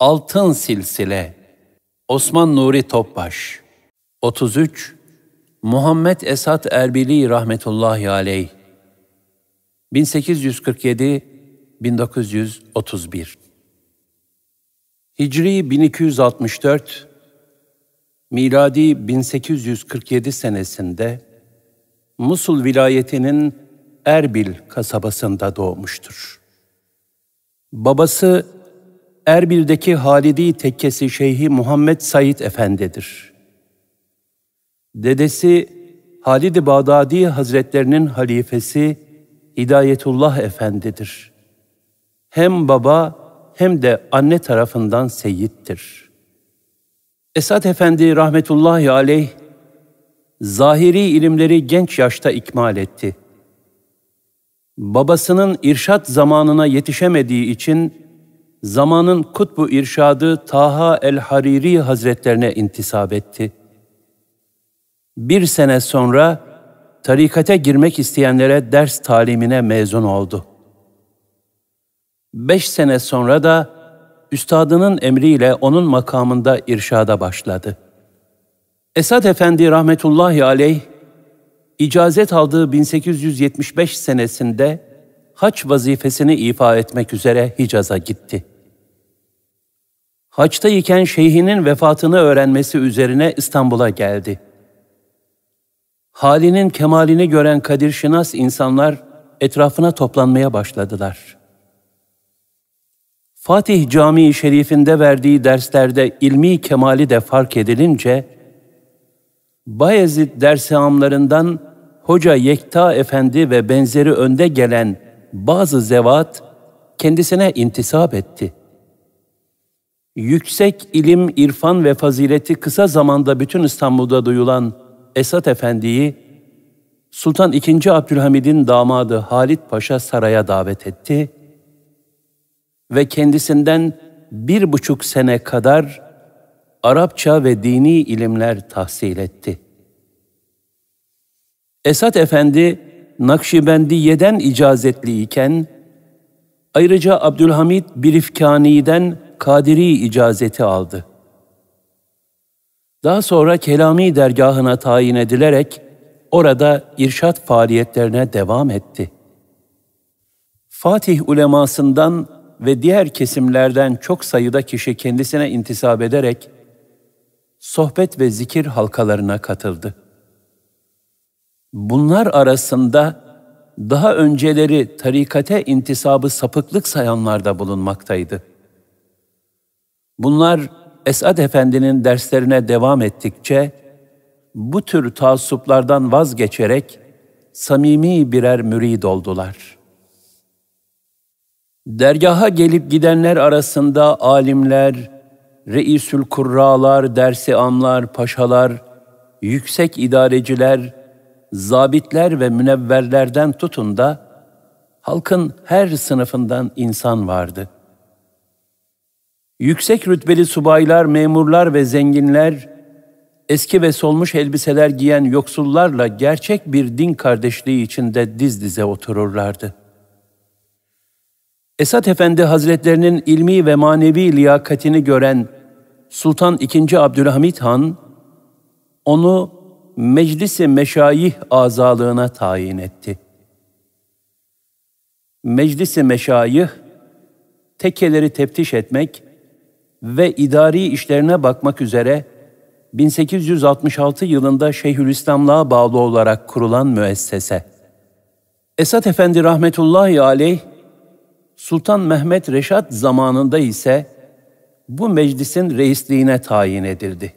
Altın Silsile Osman Nuri Topbaş 33 Muhammed Esat Erbili rahmetullahi aleyh 1847 1931 Hicri 1264 miladi 1847 senesinde Musul vilayetinin Erbil kasabasında doğmuştur. Babası Erbil'deki Halidi tekkesi Şeyhi Muhammed Said Efendi'dir. Dedesi Halid-i Bağdadi Hazretlerinin halifesi Hidayetullah Efendi'dir. Hem baba hem de anne tarafından seyittir. Esat Efendi rahmetullahi aleyh, zahiri ilimleri genç yaşta ikmal etti. Babasının irşat zamanına yetişemediği için zamanın kutbu irşadı Taha el-Hariri Hazretlerine intisap etti. Bir sene sonra tarikate girmek isteyenlere ders talimine mezun oldu. Beş sene sonra da üstadının emriyle onun makamında irşada başladı. Esad Efendi rahmetullahi aleyh, icazet aldığı 1875 senesinde haç vazifesini ifa etmek üzere Hicaz'a gitti.'' iken şeyhinin vefatını öğrenmesi üzerine İstanbul'a geldi. Halinin kemalini gören Kadir Şinas insanlar etrafına toplanmaya başladılar. Fatih Camii Şerif'inde verdiği derslerde ilmi kemali de fark edilince, Bayezid derseamlarından Hoca Yekta Efendi ve benzeri önde gelen bazı zevat kendisine intisap etti yüksek ilim, irfan ve fazileti kısa zamanda bütün İstanbul'da duyulan Esat Efendi'yi Sultan II. Abdülhamid'in damadı Halit Paşa saraya davet etti ve kendisinden bir buçuk sene kadar Arapça ve dini ilimler tahsil etti. Esat Efendi, Nakşibendiye'den icazetli iken, ayrıca Abdülhamid Birifkani'den Kadiri icazeti aldı. Daha sonra Kelami dergahına tayin edilerek orada irşat faaliyetlerine devam etti. Fatih ulemasından ve diğer kesimlerden çok sayıda kişi kendisine intisap ederek sohbet ve zikir halkalarına katıldı. Bunlar arasında daha önceleri tarikate intisabı sapıklık sayanlar da bulunmaktaydı.'' Bunlar Esad Efendi'nin derslerine devam ettikçe bu tür taassuplardan vazgeçerek samimi birer mürid oldular. Dergaha gelip gidenler arasında alimler, reisül kurralar, dersi amlar, paşalar, yüksek idareciler, zabitler ve münevverlerden tutun da halkın her sınıfından insan vardı.'' Yüksek rütbeli subaylar, memurlar ve zenginler, eski ve solmuş elbiseler giyen yoksullarla gerçek bir din kardeşliği içinde diz dize otururlardı. Esat Efendi Hazretlerinin ilmi ve manevi liyakatini gören Sultan II. Abdülhamit Han, onu meclisi meşayih azalığına tayin etti. Meclisi meşayih, tekkeleri teftiş etmek, ve idari işlerine bakmak üzere 1866 yılında Şeyhülislamlığa bağlı olarak kurulan müessese. Esat Efendi rahmetullahi aleyh, Sultan Mehmet Reşat zamanında ise bu meclisin reisliğine tayin edildi.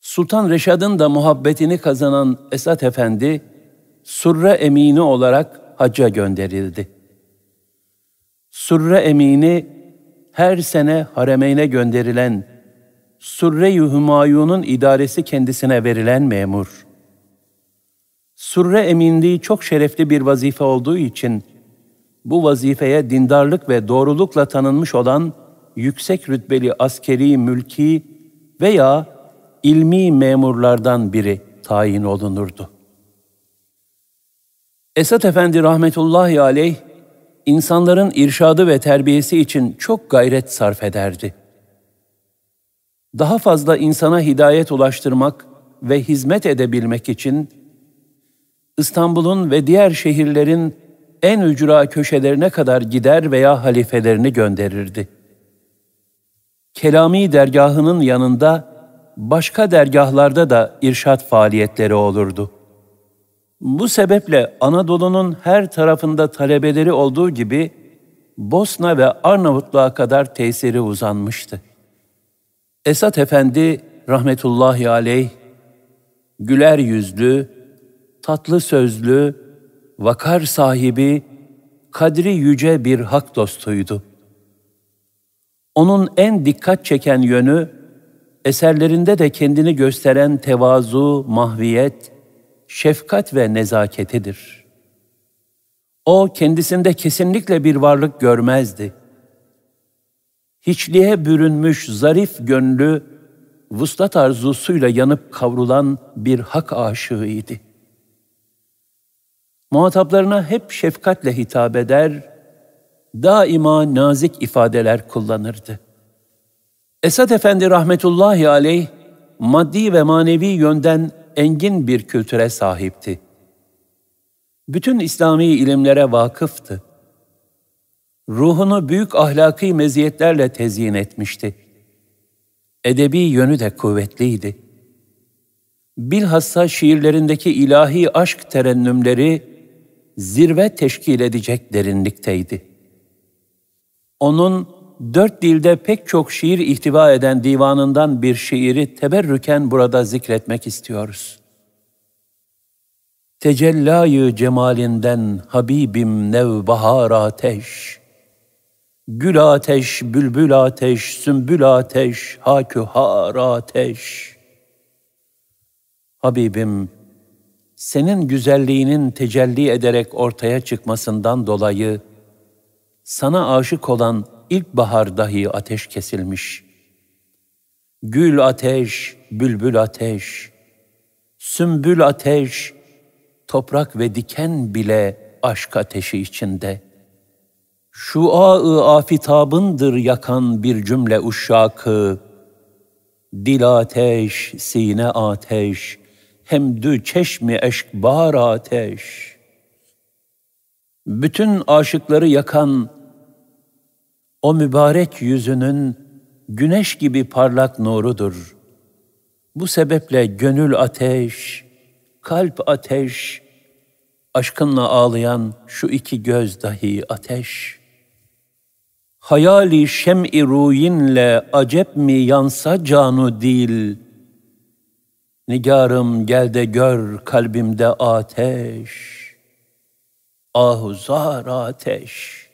Sultan Reşad'ın da muhabbetini kazanan Esat Efendi, Surre Emini olarak hacca gönderildi. Surre Emini her sene haremeyne gönderilen, Surre-i Hümayun'un idaresi kendisine verilen memur. Surre eminliği çok şerefli bir vazife olduğu için, bu vazifeye dindarlık ve doğrulukla tanınmış olan yüksek rütbeli askeri, mülki veya ilmi memurlardan biri tayin olunurdu. Esat Efendi rahmetullahi aleyh insanların irşadı ve terbiyesi için çok gayret sarf ederdi. Daha fazla insana hidayet ulaştırmak ve hizmet edebilmek için İstanbul'un ve diğer şehirlerin en ücra köşelerine kadar gider veya halifelerini gönderirdi. Kelami dergahının yanında başka dergahlarda da irşat faaliyetleri olurdu.'' Bu sebeple Anadolu'nun her tarafında talebeleri olduğu gibi Bosna ve Arnavutluğa kadar tesiri uzanmıştı. Esat Efendi rahmetullahi aleyh güler yüzlü, tatlı sözlü, vakar sahibi, kadri yüce bir hak dostuydu. Onun en dikkat çeken yönü eserlerinde de kendini gösteren tevazu, mahviyet, şefkat ve nezaketidir. O kendisinde kesinlikle bir varlık görmezdi. Hiçliğe bürünmüş zarif gönlü, vuslat arzusuyla yanıp kavrulan bir hak aşığıydı. Muhataplarına hep şefkatle hitap eder, daima nazik ifadeler kullanırdı. Esad Efendi rahmetullahi aleyh, maddi ve manevi yönden engin bir kültüre sahipti. Bütün İslami ilimlere vakıftı. Ruhunu büyük ahlaki meziyetlerle tezyin etmişti. Edebi yönü de kuvvetliydi. Bilhassa şiirlerindeki ilahi aşk terennümleri zirve teşkil edecek derinlikteydi. Onun dört dilde pek çok şiir ihtiva eden divanından bir şiiri teberrüken burada zikretmek istiyoruz. Tecellayı cemalinden Habibim nevbahar ateş, Gül ateş, bülbül ateş, sümbül ateş, har ateş. Habibim, senin güzelliğinin tecelli ederek ortaya çıkmasından dolayı sana aşık olan ilkbahar dahi ateş kesilmiş. Gül ateş, bülbül ateş, sümbül ateş, toprak ve diken bile aşk ateşi içinde. Şu ağı afitabındır yakan bir cümle uşşakı. Dil ateş, sine ateş, hem hemdü çeşmi eşkbar ateş. Bütün aşıkları yakan o mübarek yüzünün güneş gibi parlak nurudur. Bu sebeple gönül ateş, kalp ateş, aşkınla ağlayan şu iki göz dahi ateş. Hayali şem-i ruyinle acep mi yansa canu dil. Nigarım gel de gör kalbimde ateş. Ahu zar ateş.''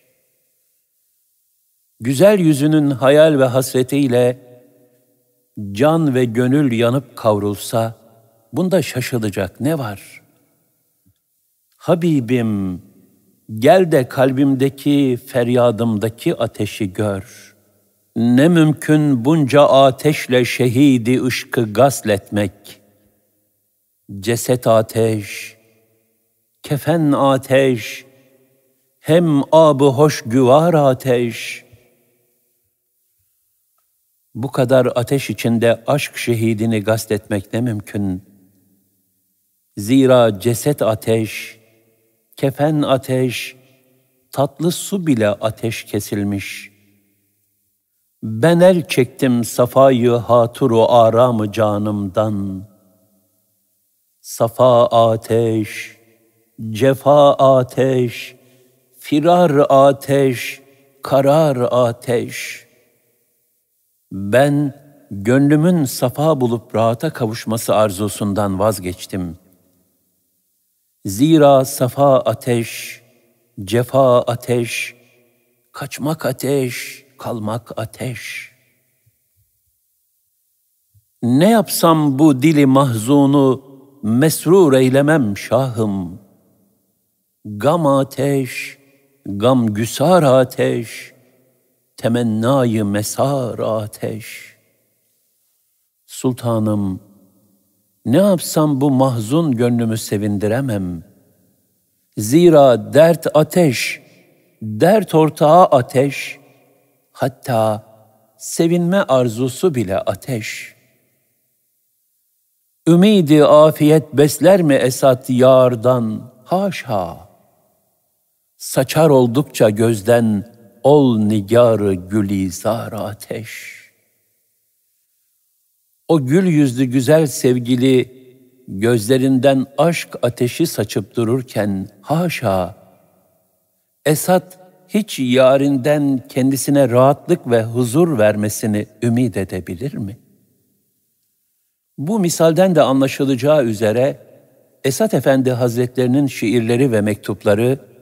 Güzel yüzünün hayal ve hasretiyle can ve gönül yanıp kavrulsa bunda şaşılacak ne var? Habibim gel de kalbimdeki feryadımdaki ateşi gör. Ne mümkün bunca ateşle şehidi ışkı gasletmek. Ceset ateş, kefen ateş, hem abı hoş güvar ateş.'' Bu kadar ateş içinde aşk şehidini gastetmek ne mümkün? Zira ceset ateş, kefen ateş, tatlı su bile ateş kesilmiş. Ben el çektim safayı haturu aramı canımdan. Safa ateş, cefa ateş, firar ateş, karar ateş.'' Ben gönlümün safa bulup rahata kavuşması arzusundan vazgeçtim. Zira safa ateş, cefa ateş, kaçmak ateş, kalmak ateş. Ne yapsam bu dili mahzunu mesrur eylemem şahım. Gam ateş, gam güsar ateş.'' temennayı mesar ateş. Sultanım, ne yapsam bu mahzun gönlümü sevindiremem. Zira dert ateş, dert ortağı ateş, hatta sevinme arzusu bile ateş. Ümidi afiyet besler mi esat yardan? Haşa! Saçar oldukça gözden ol nigarı gülizar ateş. O gül yüzlü güzel sevgili gözlerinden aşk ateşi saçıp dururken haşa Esat hiç yarinden kendisine rahatlık ve huzur vermesini ümit edebilir mi? Bu misalden de anlaşılacağı üzere Esat Efendi Hazretlerinin şiirleri ve mektupları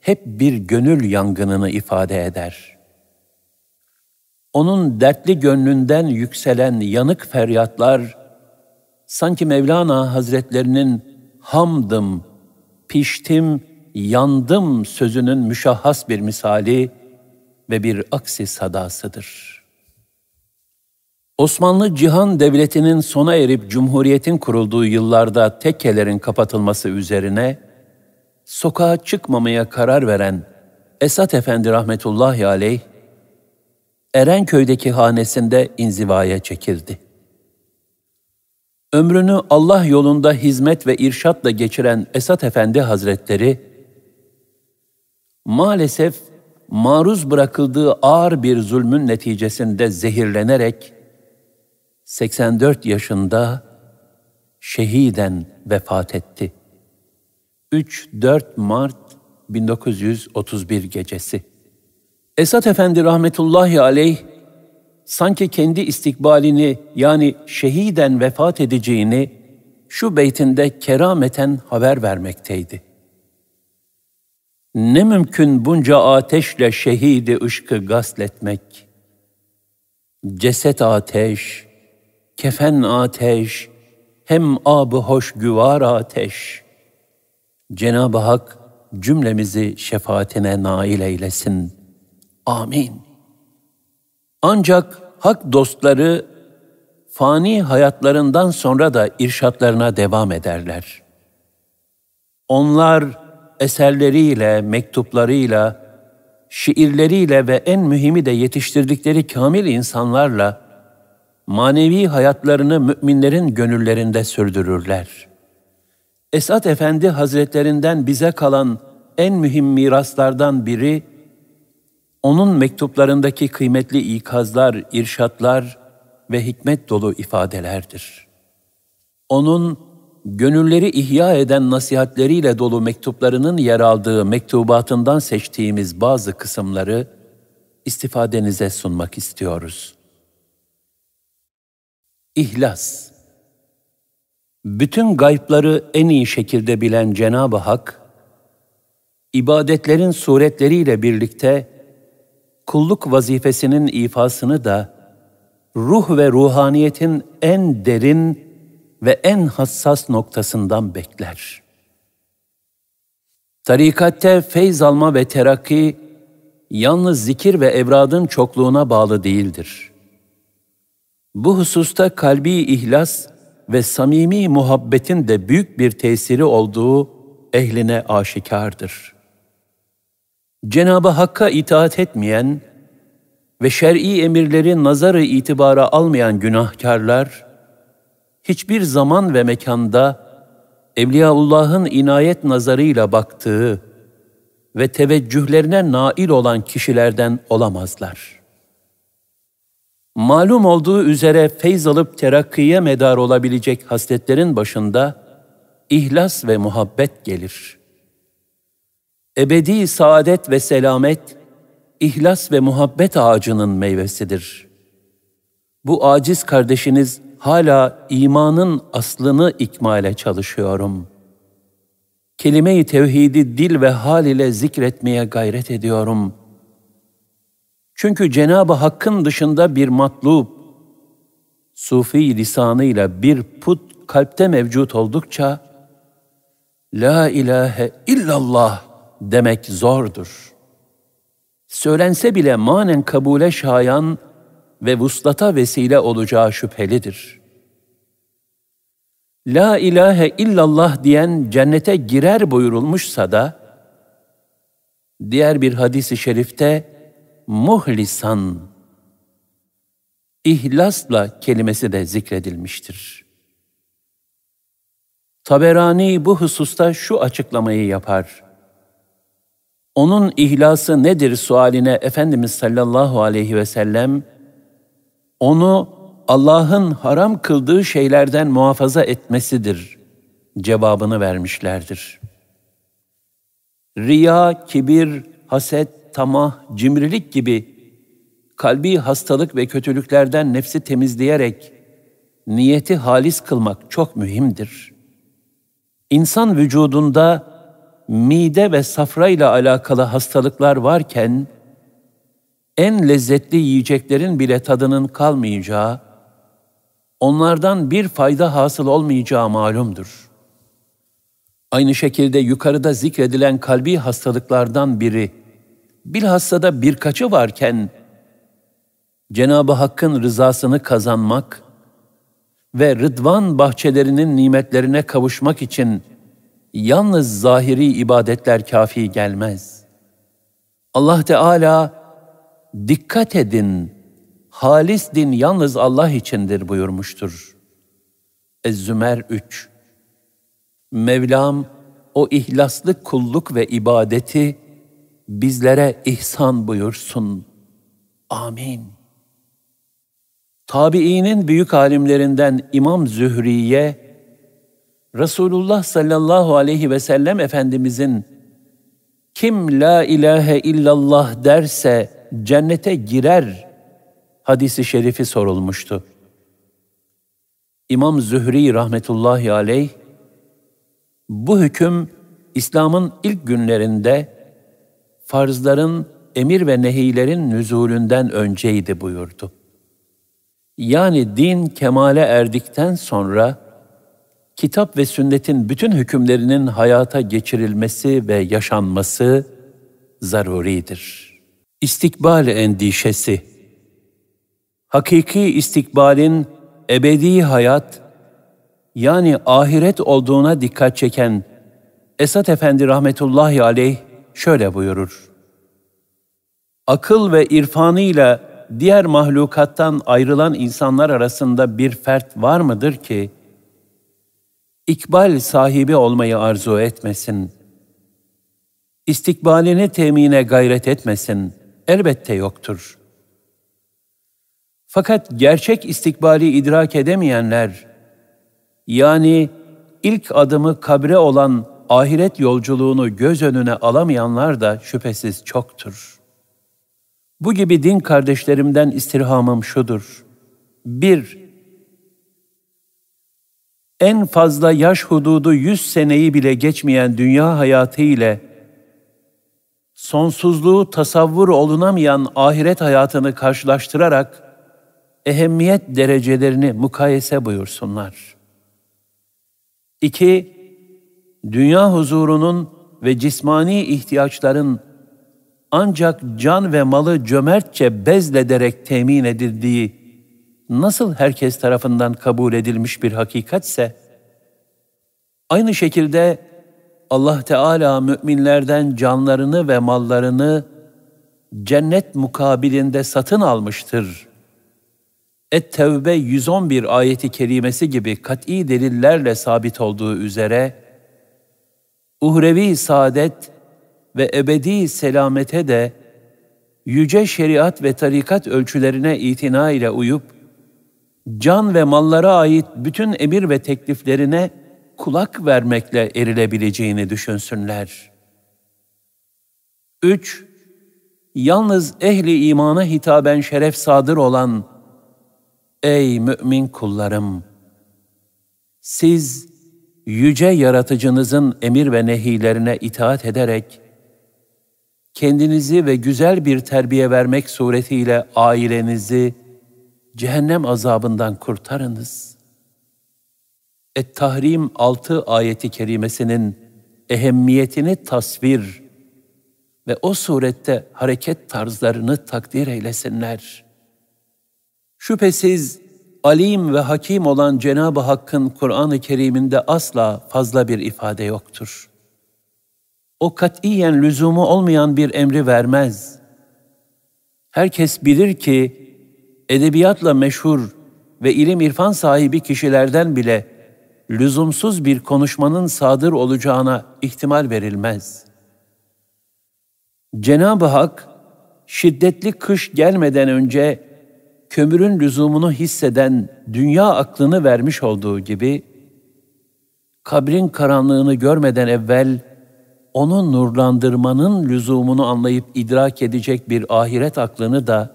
hep bir gönül yangınını ifade eder. Onun dertli gönlünden yükselen yanık feryatlar, sanki Mevlana Hazretlerinin hamdım, piştim, yandım sözünün müşahhas bir misali ve bir aksi sadasıdır. Osmanlı Cihan Devleti'nin sona erip Cumhuriyet'in kurulduğu yıllarda tekkelerin kapatılması üzerine sokağa çıkmamaya karar veren Esat Efendi rahmetullahi aleyh, Erenköy'deki hanesinde inzivaya çekildi. Ömrünü Allah yolunda hizmet ve irşatla geçiren Esat Efendi Hazretleri, maalesef maruz bırakıldığı ağır bir zulmün neticesinde zehirlenerek 84 yaşında şehiden vefat etti.'' 3-4 Mart 1931 gecesi. Esat Efendi rahmetullahi aleyh sanki kendi istikbalini yani şehiden vefat edeceğini şu beytinde kerameten haber vermekteydi. Ne mümkün bunca ateşle şehidi ışkı gasletmek. Ceset ateş, kefen ateş, hem abı hoş güvar ateş.'' Cenab-ı Hak cümlemizi şefaatine nail eylesin. Amin. Ancak hak dostları fani hayatlarından sonra da irşatlarına devam ederler. Onlar eserleriyle, mektuplarıyla, şiirleriyle ve en mühimi de yetiştirdikleri kamil insanlarla manevi hayatlarını müminlerin gönüllerinde sürdürürler.'' Esat Efendi Hazretlerinden bize kalan en mühim miraslardan biri, onun mektuplarındaki kıymetli ikazlar, irşatlar ve hikmet dolu ifadelerdir. Onun gönülleri ihya eden nasihatleriyle dolu mektuplarının yer aldığı mektubatından seçtiğimiz bazı kısımları istifadenize sunmak istiyoruz. İhlas bütün gaypları en iyi şekilde bilen Cenab-ı Hak, ibadetlerin suretleriyle birlikte kulluk vazifesinin ifasını da ruh ve ruhaniyetin en derin ve en hassas noktasından bekler. Tarikatte feyz alma ve terakki yalnız zikir ve evradın çokluğuna bağlı değildir. Bu hususta kalbi ihlas ve samimi muhabbetin de büyük bir tesiri olduğu ehline aşikardır. Cenab-ı Hakk'a itaat etmeyen ve şer'i emirleri nazarı itibara almayan günahkarlar, hiçbir zaman ve mekanda Evliyaullah'ın inayet nazarıyla baktığı ve teveccühlerine nail olan kişilerden olamazlar.'' Malum olduğu üzere feyz alıp terakkiye medar olabilecek hasletlerin başında ihlas ve muhabbet gelir. Ebedi saadet ve selamet, ihlas ve muhabbet ağacının meyvesidir. Bu aciz kardeşiniz hala imanın aslını ikmale çalışıyorum. Kelime-i tevhidi dil ve hal ile zikretmeye gayret ediyorum.'' Çünkü Cenab-ı Hakk'ın dışında bir matlub, sufi lisanıyla bir put kalpte mevcut oldukça, La ilahe illallah demek zordur. Söylense bile manen kabule şayan ve vuslata vesile olacağı şüphelidir. La ilahe illallah diyen cennete girer buyurulmuşsa da, diğer bir hadisi şerifte, muhlisan ihlasla kelimesi de zikredilmiştir. Taberani bu hususta şu açıklamayı yapar. Onun ihlası nedir sualine Efendimiz sallallahu aleyhi ve sellem, onu Allah'ın haram kıldığı şeylerden muhafaza etmesidir cevabını vermişlerdir. Riya, kibir, haset, tamah, cimrilik gibi kalbi hastalık ve kötülüklerden nefsi temizleyerek niyeti halis kılmak çok mühimdir. İnsan vücudunda mide ve safra ile alakalı hastalıklar varken en lezzetli yiyeceklerin bile tadının kalmayacağı, onlardan bir fayda hasıl olmayacağı malumdur. Aynı şekilde yukarıda zikredilen kalbi hastalıklardan biri bilhassa da birkaçı varken Cenab-ı Hakk'ın rızasını kazanmak ve rıdvan bahçelerinin nimetlerine kavuşmak için yalnız zahiri ibadetler kafi gelmez. Allah Teala dikkat edin, halis din yalnız Allah içindir buyurmuştur. Ez-Zümer 3 Mevlam o ihlaslı kulluk ve ibadeti bizlere ihsan buyursun. Amin. Tabiinin büyük alimlerinden İmam Zühriye, Resulullah sallallahu aleyhi ve sellem Efendimizin kim la ilahe illallah derse cennete girer hadisi şerifi sorulmuştu. İmam Zühri rahmetullahi aleyh bu hüküm İslam'ın ilk günlerinde farzların, emir ve nehilerin nüzulünden önceydi buyurdu. Yani din kemale erdikten sonra kitap ve sünnetin bütün hükümlerinin hayata geçirilmesi ve yaşanması zaruridir. İstikbal endişesi Hakiki istikbalin ebedi hayat yani ahiret olduğuna dikkat çeken Esat Efendi rahmetullahi aleyh şöyle buyurur. Akıl ve irfanıyla diğer mahlukattan ayrılan insanlar arasında bir fert var mıdır ki, ikbal sahibi olmayı arzu etmesin, istikbalini temine gayret etmesin, elbette yoktur. Fakat gerçek istikbali idrak edemeyenler, yani ilk adımı kabre olan ahiret yolculuğunu göz önüne alamayanlar da şüphesiz çoktur. Bu gibi din kardeşlerimden istirhamım şudur. 1. En fazla yaş hududu 100 seneyi bile geçmeyen dünya hayatı ile sonsuzluğu tasavvur olunamayan ahiret hayatını karşılaştırarak ehemmiyet derecelerini mukayese buyursunlar. 2 dünya huzurunun ve cismani ihtiyaçların ancak can ve malı cömertçe bezlederek temin edildiği nasıl herkes tarafından kabul edilmiş bir hakikatse, aynı şekilde Allah Teala müminlerden canlarını ve mallarını cennet mukabilinde satın almıştır. Et-Tevbe 111 ayeti kerimesi gibi kat'i delillerle sabit olduğu üzere, uhrevi saadet ve ebedi selamete de yüce şeriat ve tarikat ölçülerine itina ile uyup, can ve mallara ait bütün emir ve tekliflerine kulak vermekle erilebileceğini düşünsünler. 3. Yalnız ehli imana hitaben şeref sadır olan, Ey mümin kullarım! Siz yüce yaratıcınızın emir ve nehilerine itaat ederek kendinizi ve güzel bir terbiye vermek suretiyle ailenizi cehennem azabından kurtarınız. Et-Tahrim 6 ayeti kerimesinin ehemmiyetini tasvir ve o surette hareket tarzlarını takdir eylesinler. Şüphesiz alim ve hakim olan Cenab-ı Hakk'ın Kur'an-ı Kerim'inde asla fazla bir ifade yoktur. O katiyen lüzumu olmayan bir emri vermez. Herkes bilir ki edebiyatla meşhur ve ilim irfan sahibi kişilerden bile lüzumsuz bir konuşmanın sadır olacağına ihtimal verilmez. Cenab-ı Hak şiddetli kış gelmeden önce kömürün lüzumunu hisseden dünya aklını vermiş olduğu gibi, kabrin karanlığını görmeden evvel onu nurlandırmanın lüzumunu anlayıp idrak edecek bir ahiret aklını da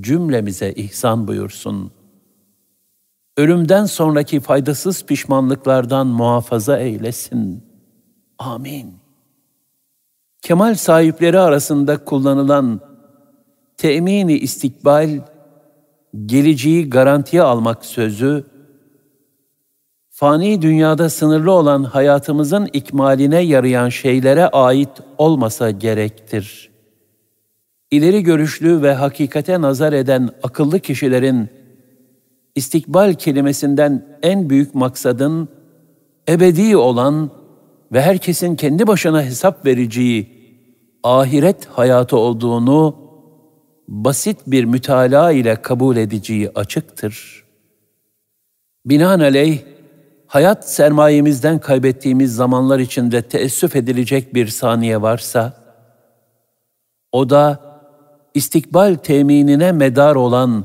cümlemize ihsan buyursun. Ölümden sonraki faydasız pişmanlıklardan muhafaza eylesin. Amin. Kemal sahipleri arasında kullanılan temini istikbal geleceği garantiye almak sözü, fani dünyada sınırlı olan hayatımızın ikmaline yarayan şeylere ait olmasa gerektir. İleri görüşlü ve hakikate nazar eden akıllı kişilerin istikbal kelimesinden en büyük maksadın ebedi olan ve herkesin kendi başına hesap vereceği ahiret hayatı olduğunu basit bir mütalaa ile kabul edeceği açıktır. Binaenaleyh, hayat sermayemizden kaybettiğimiz zamanlar içinde teessüf edilecek bir saniye varsa, o da istikbal teminine medar olan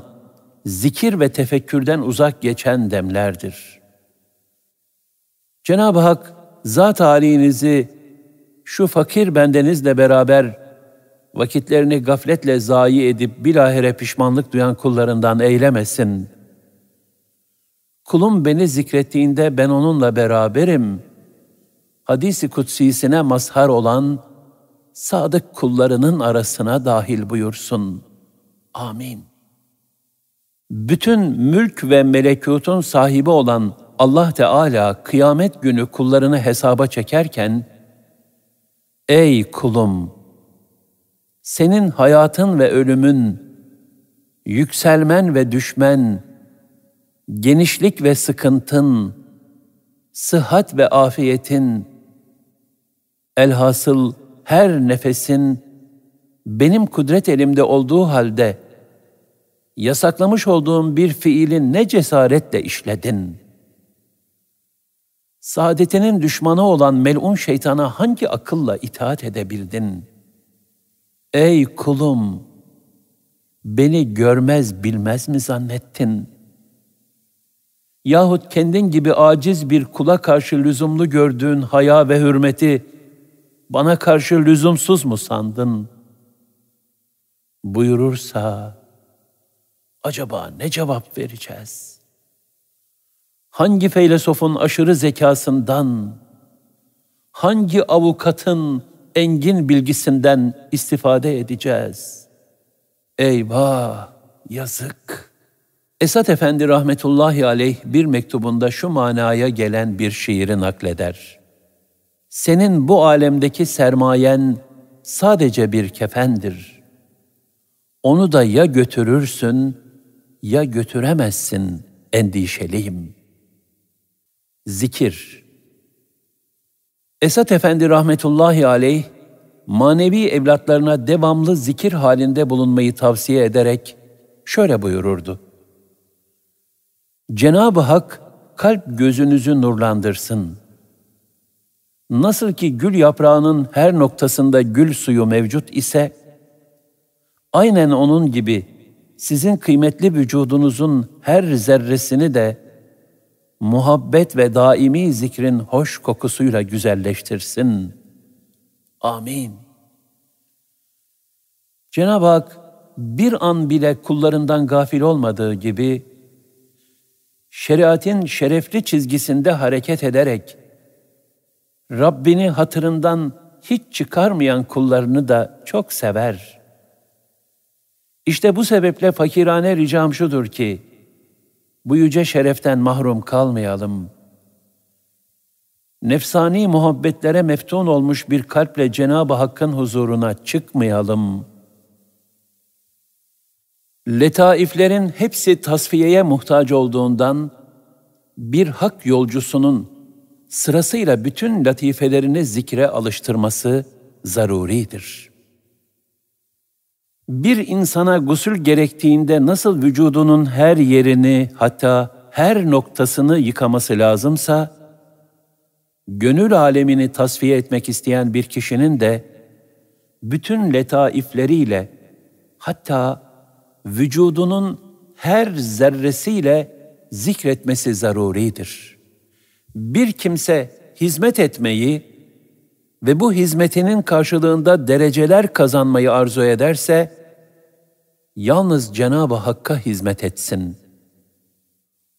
zikir ve tefekkürden uzak geçen demlerdir. Cenab-ı Hak, zat halinizi şu fakir bendenizle beraber vakitlerini gafletle zayi edip bilahare pişmanlık duyan kullarından eylemesin. Kulum beni zikrettiğinde ben onunla beraberim. Hadisi kutsisine mazhar olan sadık kullarının arasına dahil buyursun. Amin. Bütün mülk ve melekutun sahibi olan Allah Teala kıyamet günü kullarını hesaba çekerken, Ey kulum! senin hayatın ve ölümün, yükselmen ve düşmen, genişlik ve sıkıntın, sıhhat ve afiyetin, elhasıl her nefesin benim kudret elimde olduğu halde yasaklamış olduğum bir fiili ne cesaretle işledin? Saadetinin düşmanı olan melun şeytana hangi akılla itaat edebildin?'' Ey kulum, beni görmez bilmez mi zannettin? Yahut kendin gibi aciz bir kula karşı lüzumlu gördüğün haya ve hürmeti bana karşı lüzumsuz mu sandın? Buyurursa acaba ne cevap vereceğiz? Hangi feylesofun aşırı zekasından, hangi avukatın engin bilgisinden istifade edeceğiz. Eyvah, yazık. Esat Efendi rahmetullahi aleyh bir mektubunda şu manaya gelen bir şiiri nakleder. Senin bu alemdeki sermayen sadece bir kefendir. Onu da ya götürürsün ya götüremezsin endişeliyim. Zikir Esat Efendi rahmetullahi aleyh, manevi evlatlarına devamlı zikir halinde bulunmayı tavsiye ederek şöyle buyururdu. Cenab-ı Hak kalp gözünüzü nurlandırsın. Nasıl ki gül yaprağının her noktasında gül suyu mevcut ise, aynen onun gibi sizin kıymetli vücudunuzun her zerresini de muhabbet ve daimi zikrin hoş kokusuyla güzelleştirsin. Amin. Cenab-ı Hak bir an bile kullarından gafil olmadığı gibi şeriatin şerefli çizgisinde hareket ederek Rabbini hatırından hiç çıkarmayan kullarını da çok sever. İşte bu sebeple fakirane ricam şudur ki, bu yüce şereften mahrum kalmayalım. Nefsani muhabbetlere meftun olmuş bir kalple Cenab-ı Hakk'ın huzuruna çıkmayalım. Letaiflerin hepsi tasfiyeye muhtaç olduğundan bir hak yolcusunun sırasıyla bütün latifelerini zikre alıştırması zaruridir.'' bir insana gusül gerektiğinde nasıl vücudunun her yerini hatta her noktasını yıkaması lazımsa, gönül alemini tasfiye etmek isteyen bir kişinin de bütün letaifleriyle hatta vücudunun her zerresiyle zikretmesi zaruridir. Bir kimse hizmet etmeyi ve bu hizmetinin karşılığında dereceler kazanmayı arzu ederse, yalnız Cenab-ı Hakk'a hizmet etsin.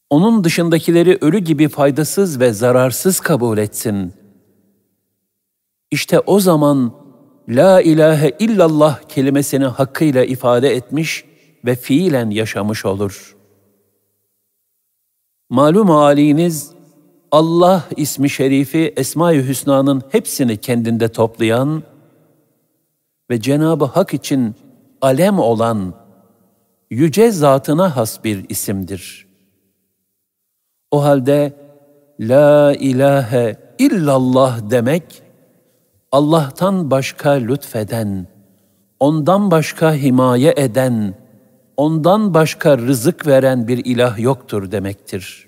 Onun dışındakileri ölü gibi faydasız ve zararsız kabul etsin. İşte o zaman La ilahe illallah kelimesini hakkıyla ifade etmiş ve fiilen yaşamış olur. Malum haliniz Allah ismi şerifi Esma-i Hüsna'nın hepsini kendinde toplayan ve Cenab-ı Hak için alem olan yüce zatına has bir isimdir. O halde la ilahe illallah demek Allah'tan başka lütfeden, ondan başka himaye eden, ondan başka rızık veren bir ilah yoktur demektir.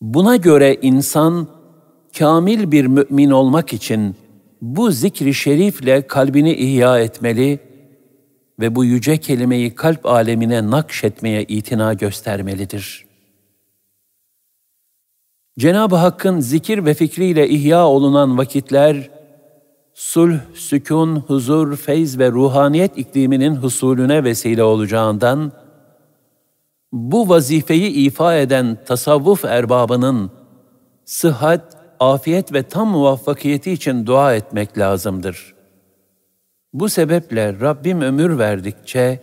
Buna göre insan kamil bir mümin olmak için bu zikri şerifle kalbini ihya etmeli ve bu yüce kelimeyi kalp alemine nakşetmeye itina göstermelidir. Cenab-ı Hakk'ın zikir ve fikriyle ihya olunan vakitler, sulh, sükun, huzur, feyz ve ruhaniyet ikliminin husulüne vesile olacağından, bu vazifeyi ifa eden tasavvuf erbabının sıhhat, afiyet ve tam muvaffakiyeti için dua etmek lazımdır.'' Bu sebeple Rabbim ömür verdikçe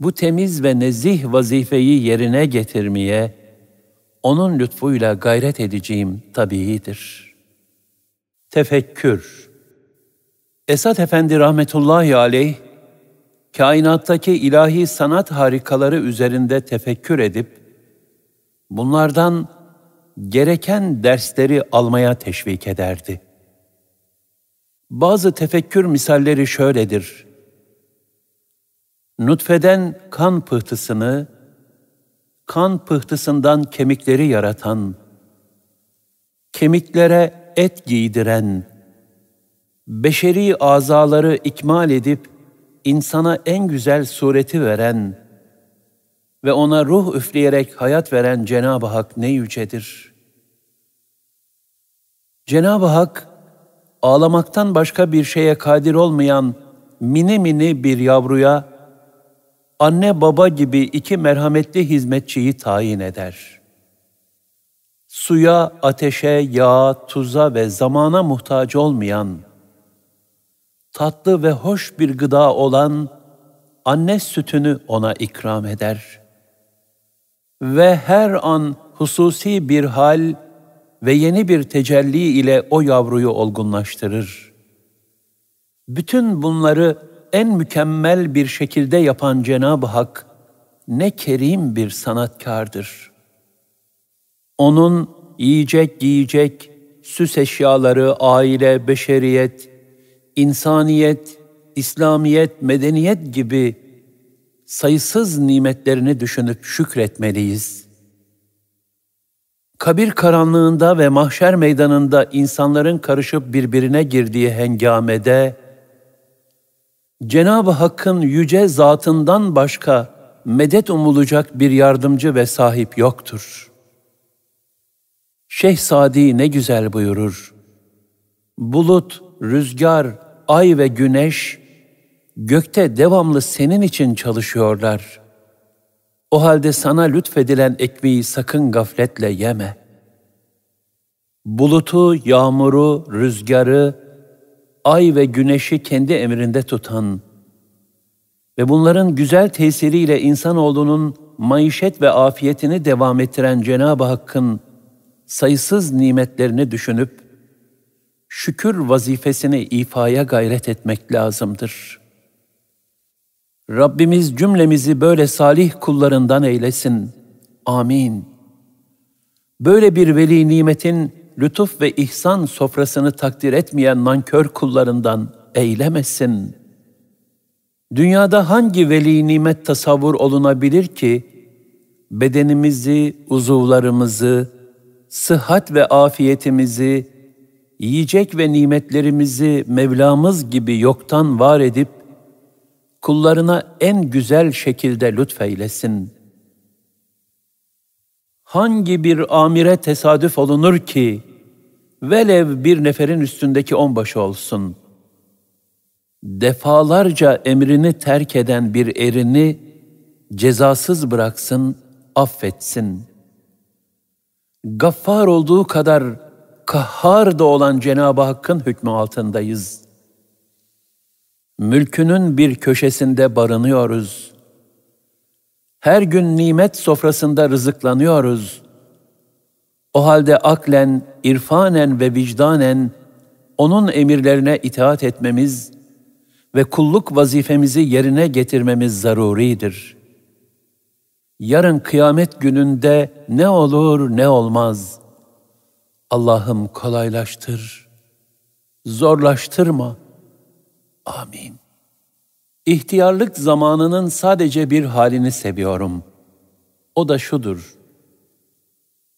bu temiz ve nezih vazifeyi yerine getirmeye onun lütfuyla gayret edeceğim tabiidir. Tefekkür Esat Efendi rahmetullahi aleyh, kainattaki ilahi sanat harikaları üzerinde tefekkür edip, bunlardan gereken dersleri almaya teşvik ederdi.'' Bazı tefekkür misalleri şöyledir. Nutfeden kan pıhtısını, kan pıhtısından kemikleri yaratan, kemiklere et giydiren, beşeri azaları ikmal edip insana en güzel sureti veren ve ona ruh üfleyerek hayat veren Cenab-ı Hak ne yücedir. Cenab-ı Hak ağlamaktan başka bir şeye kadir olmayan mini mini bir yavruya anne baba gibi iki merhametli hizmetçiyi tayin eder. Suya, ateşe, yağa, tuza ve zamana muhtaç olmayan, tatlı ve hoş bir gıda olan anne sütünü ona ikram eder. Ve her an hususi bir hal, ve yeni bir tecelli ile o yavruyu olgunlaştırır. Bütün bunları en mükemmel bir şekilde yapan Cenab-ı Hak ne kerim bir sanatkardır. Onun yiyecek giyecek, süs eşyaları, aile, beşeriyet, insaniyet, İslamiyet, medeniyet gibi sayısız nimetlerini düşünüp şükretmeliyiz.'' kabir karanlığında ve mahşer meydanında insanların karışıp birbirine girdiği hengamede, Cenab-ı Hakk'ın yüce zatından başka medet umulacak bir yardımcı ve sahip yoktur. Şeyh Sadi ne güzel buyurur. Bulut, rüzgar, ay ve güneş gökte devamlı senin için çalışıyorlar.'' O halde sana lütfedilen ekmeği sakın gafletle yeme. Bulutu, yağmuru, rüzgarı, ay ve güneşi kendi emrinde tutan ve bunların güzel tesiriyle insanoğlunun maişet ve afiyetini devam ettiren Cenab-ı Hakk'ın sayısız nimetlerini düşünüp şükür vazifesini ifaya gayret etmek lazımdır.'' Rabbimiz cümlemizi böyle salih kullarından eylesin. Amin. Böyle bir veli nimetin lütuf ve ihsan sofrasını takdir etmeyen nankör kullarından eylemesin. Dünyada hangi veli nimet tasavvur olunabilir ki bedenimizi, uzuvlarımızı, sıhhat ve afiyetimizi, yiyecek ve nimetlerimizi Mevlamız gibi yoktan var edip kullarına en güzel şekilde lütfeylesin. Hangi bir amire tesadüf olunur ki, velev bir neferin üstündeki onbaşı olsun. Defalarca emrini terk eden bir erini cezasız bıraksın, affetsin. Gaffar olduğu kadar kahhar da olan Cenab-ı Hakk'ın hükmü altındayız mülkünün bir köşesinde barınıyoruz. Her gün nimet sofrasında rızıklanıyoruz. O halde aklen, irfanen ve vicdanen onun emirlerine itaat etmemiz ve kulluk vazifemizi yerine getirmemiz zaruridir. Yarın kıyamet gününde ne olur ne olmaz. Allah'ım kolaylaştır, zorlaştırma.'' Amin. İhtiyarlık zamanının sadece bir halini seviyorum. O da şudur.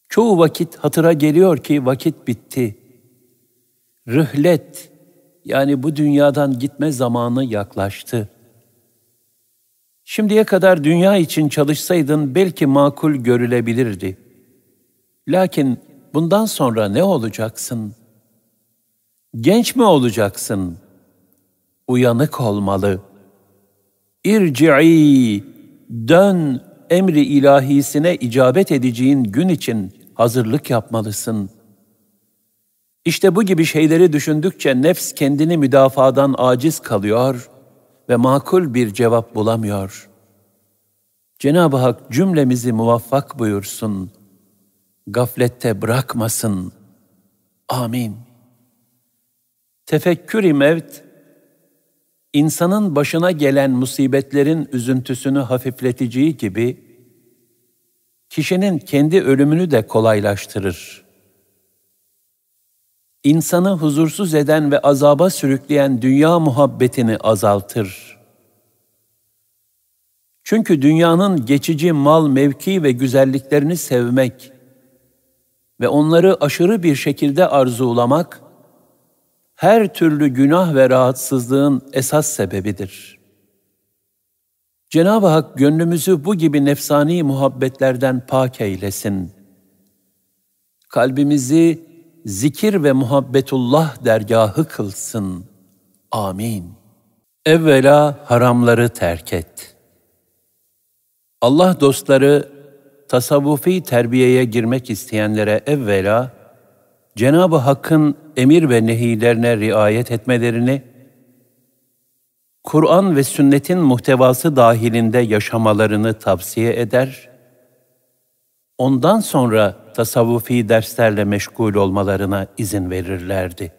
Çoğu vakit hatıra geliyor ki vakit bitti. Rıhlet yani bu dünyadan gitme zamanı yaklaştı. Şimdiye kadar dünya için çalışsaydın belki makul görülebilirdi. Lakin bundan sonra ne olacaksın? Genç mi olacaksın?'' uyanık olmalı. İrci'i, dön emri ilahisine icabet edeceğin gün için hazırlık yapmalısın. İşte bu gibi şeyleri düşündükçe nefs kendini müdafadan aciz kalıyor ve makul bir cevap bulamıyor. Cenab-ı Hak cümlemizi muvaffak buyursun. Gaflette bırakmasın. Amin. Tefekkür-i mevt insanın başına gelen musibetlerin üzüntüsünü hafifleteceği gibi kişinin kendi ölümünü de kolaylaştırır. İnsanı huzursuz eden ve azaba sürükleyen dünya muhabbetini azaltır. Çünkü dünyanın geçici mal, mevki ve güzelliklerini sevmek ve onları aşırı bir şekilde arzulamak her türlü günah ve rahatsızlığın esas sebebidir. Cenab-ı Hak gönlümüzü bu gibi nefsani muhabbetlerden pak eylesin. Kalbimizi zikir ve muhabbetullah dergahı kılsın. Amin. Evvela haramları terk et. Allah dostları tasavvufi terbiyeye girmek isteyenlere evvela Cenab-ı Hakk'ın emir ve nehilerine riayet etmelerini, Kur'an ve sünnetin muhtevası dahilinde yaşamalarını tavsiye eder, ondan sonra tasavvufi derslerle meşgul olmalarına izin verirlerdi.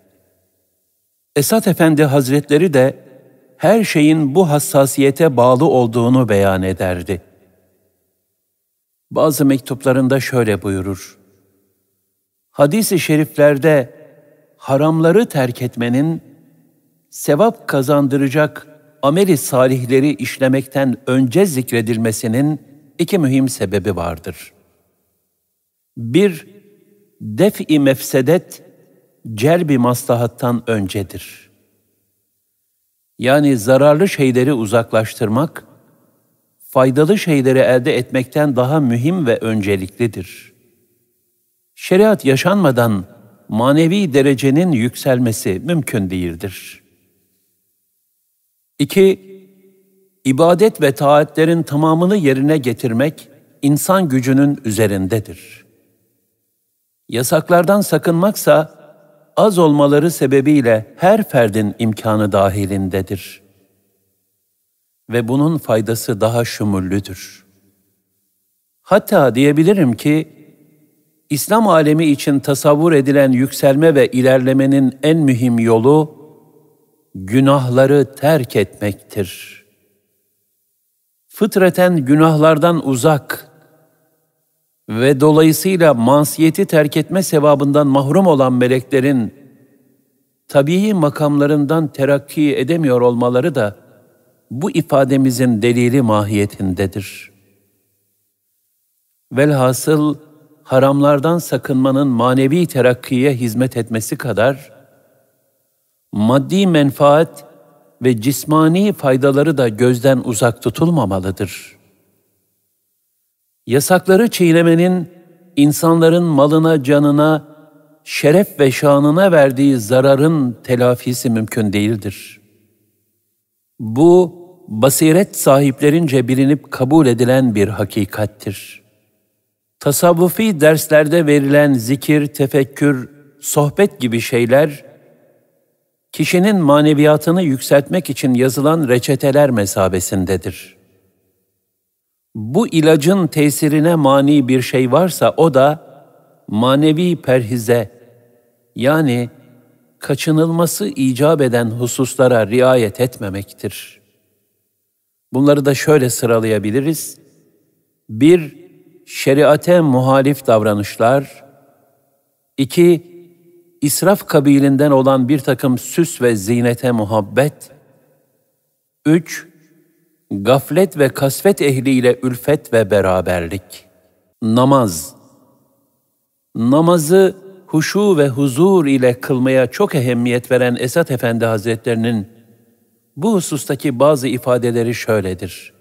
Esat Efendi Hazretleri de her şeyin bu hassasiyete bağlı olduğunu beyan ederdi. Bazı mektuplarında şöyle buyurur hadis-i şeriflerde haramları terk etmenin sevap kazandıracak ameli salihleri işlemekten önce zikredilmesinin iki mühim sebebi vardır. Bir, def-i mefsedet, cerbi maslahattan öncedir. Yani zararlı şeyleri uzaklaştırmak, faydalı şeyleri elde etmekten daha mühim ve önceliklidir.'' Şeriat yaşanmadan manevi derecenin yükselmesi mümkün değildir. 2. İbadet ve taatlerin tamamını yerine getirmek insan gücünün üzerindedir. Yasaklardan sakınmaksa az olmaları sebebiyle her ferdin imkanı dahilindedir. Ve bunun faydası daha şumullüdür. Hatta diyebilirim ki İslam alemi için tasavvur edilen yükselme ve ilerlemenin en mühim yolu günahları terk etmektir. Fıtraten günahlardan uzak ve dolayısıyla mansiyeti terk etme sevabından mahrum olan meleklerin tabii makamlarından terakki edemiyor olmaları da bu ifademizin delili mahiyetindedir. Velhasıl haramlardan sakınmanın manevi terakkiye hizmet etmesi kadar, maddi menfaat ve cismani faydaları da gözden uzak tutulmamalıdır. Yasakları çiğnemenin insanların malına, canına, şeref ve şanına verdiği zararın telafisi mümkün değildir. Bu basiret sahiplerince bilinip kabul edilen bir hakikattir tasavvufi derslerde verilen zikir, tefekkür, sohbet gibi şeyler, kişinin maneviyatını yükseltmek için yazılan reçeteler mesabesindedir. Bu ilacın tesirine mani bir şey varsa o da manevi perhize yani kaçınılması icap eden hususlara riayet etmemektir. Bunları da şöyle sıralayabiliriz. 1- şeriate muhalif davranışlar, iki israf kabilinden olan bir takım süs ve zinete muhabbet, üç Gaflet ve kasvet ehliyle ülfet ve beraberlik. Namaz Namazı huşu ve huzur ile kılmaya çok ehemmiyet veren Esat Efendi Hazretlerinin bu husustaki bazı ifadeleri şöyledir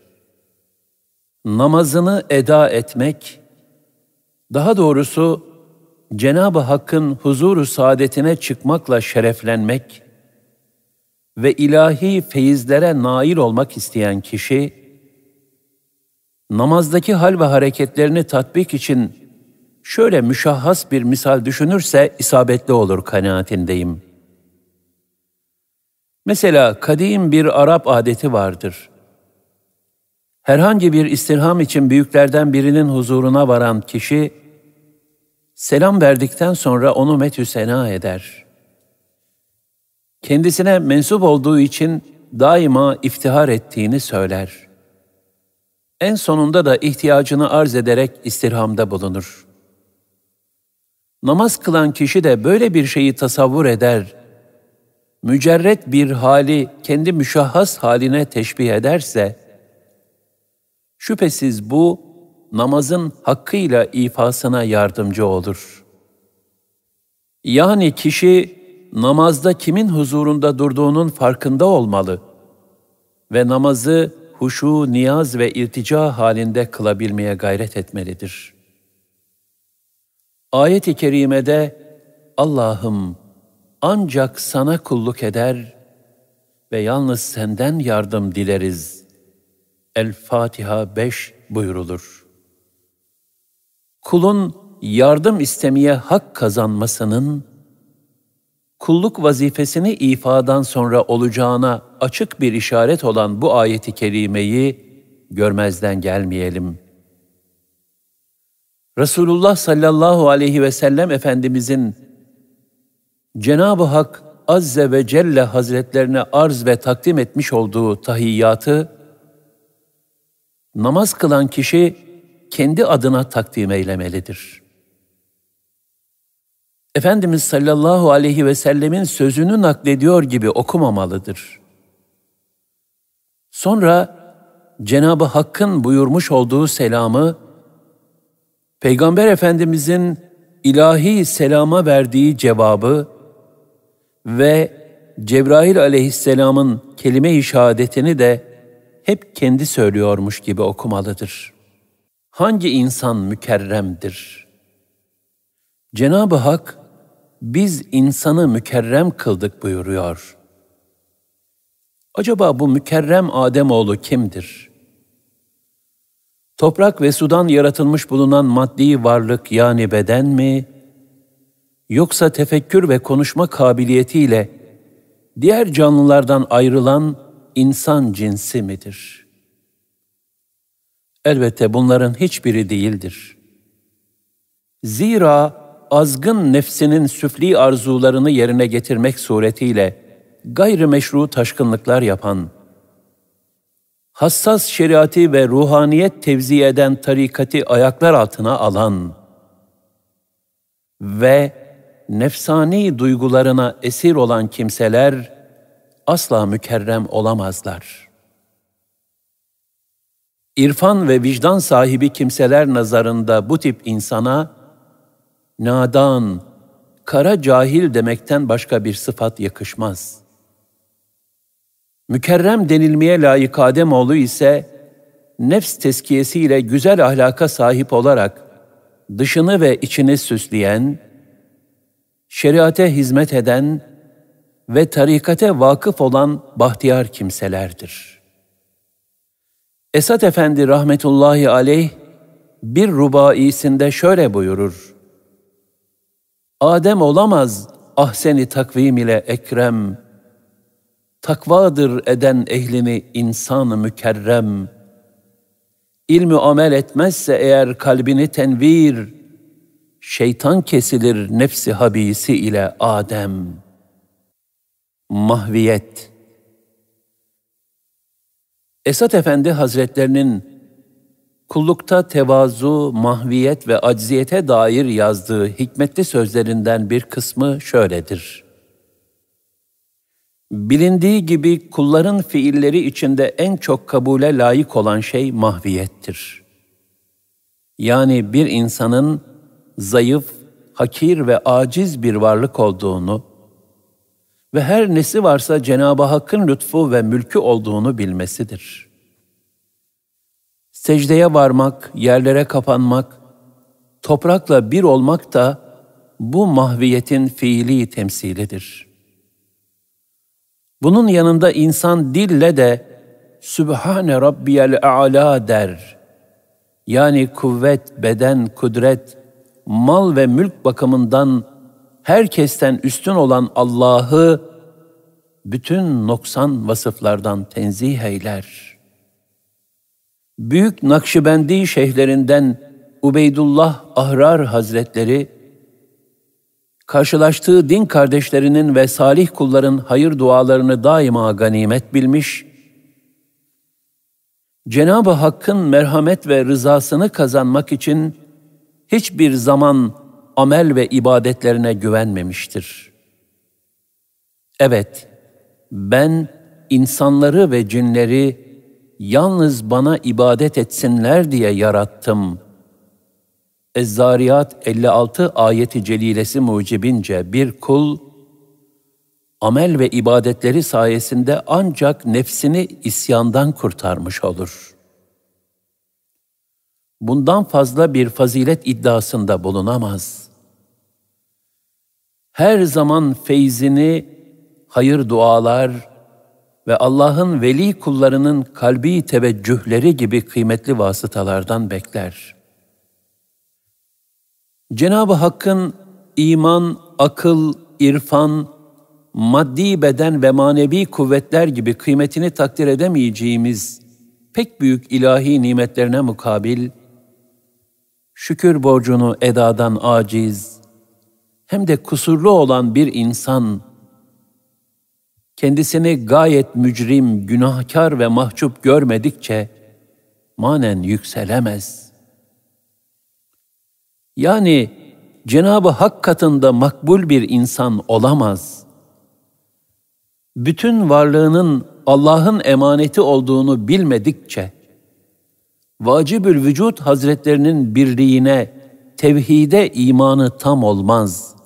namazını eda etmek, daha doğrusu Cenab-ı Hakk'ın huzuru saadetine çıkmakla şereflenmek ve ilahi feyizlere nail olmak isteyen kişi, namazdaki hal ve hareketlerini tatbik için şöyle müşahhas bir misal düşünürse isabetli olur kanaatindeyim. Mesela kadim bir Arap adeti vardır. Herhangi bir istirham için büyüklerden birinin huzuruna varan kişi, selam verdikten sonra onu metü sena eder. Kendisine mensup olduğu için daima iftihar ettiğini söyler. En sonunda da ihtiyacını arz ederek istirhamda bulunur. Namaz kılan kişi de böyle bir şeyi tasavvur eder. Mücerret bir hali kendi müşahhas haline teşbih ederse, Şüphesiz bu namazın hakkıyla ifasına yardımcı olur. Yani kişi namazda kimin huzurunda durduğunun farkında olmalı ve namazı huşu, niyaz ve irtica halinde kılabilmeye gayret etmelidir. Ayet-i kerimede Allah'ım ancak sana kulluk eder ve yalnız senden yardım dileriz El-Fatiha 5 buyurulur. Kulun yardım istemeye hak kazanmasının, kulluk vazifesini ifadan sonra olacağına açık bir işaret olan bu ayeti kerimeyi görmezden gelmeyelim. Resulullah sallallahu aleyhi ve sellem Efendimizin Cenab-ı Hak Azze ve Celle Hazretlerine arz ve takdim etmiş olduğu tahiyyatı, namaz kılan kişi kendi adına takdim eylemelidir. Efendimiz sallallahu aleyhi ve sellemin sözünü naklediyor gibi okumamalıdır. Sonra Cenab-ı Hakk'ın buyurmuş olduğu selamı, Peygamber Efendimizin ilahi selama verdiği cevabı ve Cebrail aleyhisselamın kelime-i şehadetini de hep kendi söylüyormuş gibi okumalıdır. Hangi insan mükerremdir? Cenab-ı Hak, biz insanı mükerrem kıldık buyuruyor. Acaba bu mükerrem Ademoğlu kimdir? Toprak ve sudan yaratılmış bulunan maddi varlık yani beden mi, yoksa tefekkür ve konuşma kabiliyetiyle diğer canlılardan ayrılan insan cinsi midir? Elbette bunların hiçbiri değildir. Zira azgın nefsinin süfli arzularını yerine getirmek suretiyle gayrimeşru taşkınlıklar yapan, hassas şeriatı ve ruhaniyet tevzi eden tarikati ayaklar altına alan ve nefsani duygularına esir olan kimseler, asla mükerrem olamazlar. İrfan ve vicdan sahibi kimseler nazarında bu tip insana nadan, kara cahil demekten başka bir sıfat yakışmaz. Mükerrem denilmeye layık Ademoğlu ise nefs teskiyesiyle güzel ahlaka sahip olarak dışını ve içini süsleyen, şeriate hizmet eden ve tarikate vakıf olan bahtiyar kimselerdir. Esat Efendi rahmetullahi aleyh bir rubaisinde şöyle buyurur. Adem olamaz ahseni takvim ile ekrem, takvadır eden ehlini insan mükerrem. İlmi amel etmezse eğer kalbini tenvir, şeytan kesilir nefsi habisi ile Adem.'' mahviyet. Esat Efendi Hazretlerinin kullukta tevazu, mahviyet ve acziyete dair yazdığı hikmetli sözlerinden bir kısmı şöyledir. Bilindiği gibi kulların fiilleri içinde en çok kabule layık olan şey mahviyettir. Yani bir insanın zayıf, hakir ve aciz bir varlık olduğunu, ve her nesi varsa Cenab-ı Hakk'ın lütfu ve mülkü olduğunu bilmesidir. Secdeye varmak, yerlere kapanmak, toprakla bir olmak da bu mahviyetin fiili temsilidir. Bunun yanında insan dille de Sübhane Rabbiyel A'la der. Yani kuvvet, beden, kudret, mal ve mülk bakımından herkesten üstün olan Allah'ı bütün noksan vasıflardan tenzih eyler. Büyük Nakşibendi şeyhlerinden Ubeydullah Ahrar Hazretleri, karşılaştığı din kardeşlerinin ve salih kulların hayır dualarını daima ganimet bilmiş, Cenab-ı Hakk'ın merhamet ve rızasını kazanmak için hiçbir zaman amel ve ibadetlerine güvenmemiştir. Evet, ben insanları ve cinleri yalnız bana ibadet etsinler diye yarattım. Ezzariyat 56 ayeti celilesi mucibince bir kul, amel ve ibadetleri sayesinde ancak nefsini isyandan kurtarmış olur.'' bundan fazla bir fazilet iddiasında bulunamaz. Her zaman feyzini hayır dualar ve Allah'ın veli kullarının kalbi teveccühleri gibi kıymetli vasıtalardan bekler. Cenab-ı Hakk'ın iman, akıl, irfan, maddi beden ve manevi kuvvetler gibi kıymetini takdir edemeyeceğimiz pek büyük ilahi nimetlerine mukabil, şükür borcunu edadan aciz, hem de kusurlu olan bir insan, kendisini gayet mücrim, günahkar ve mahcup görmedikçe manen yükselemez. Yani Cenabı Hak katında makbul bir insan olamaz. Bütün varlığının Allah'ın emaneti olduğunu bilmedikçe vacibül vücut hazretlerinin birliğine, tevhide imanı tam olmaz.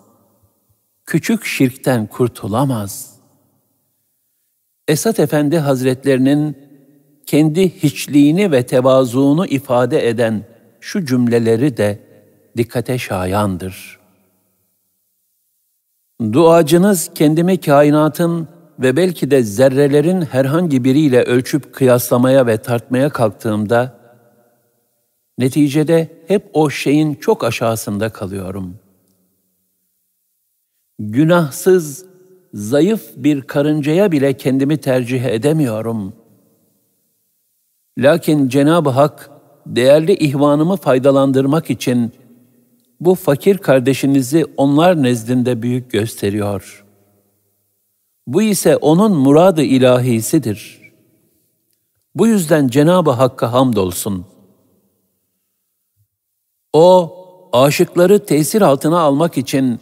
Küçük şirkten kurtulamaz. Esat Efendi hazretlerinin kendi hiçliğini ve tevazuunu ifade eden şu cümleleri de dikkate şayandır. Duacınız kendimi kainatın ve belki de zerrelerin herhangi biriyle ölçüp kıyaslamaya ve tartmaya kalktığımda Neticede hep o şeyin çok aşağısında kalıyorum. Günahsız, zayıf bir karıncaya bile kendimi tercih edemiyorum. Lakin Cenab-ı Hak değerli ihvanımı faydalandırmak için bu fakir kardeşinizi onlar nezdinde büyük gösteriyor. Bu ise onun muradı ilahisidir. Bu yüzden Cenab-ı Hakk'a hamdolsun.'' O, aşıkları tesir altına almak için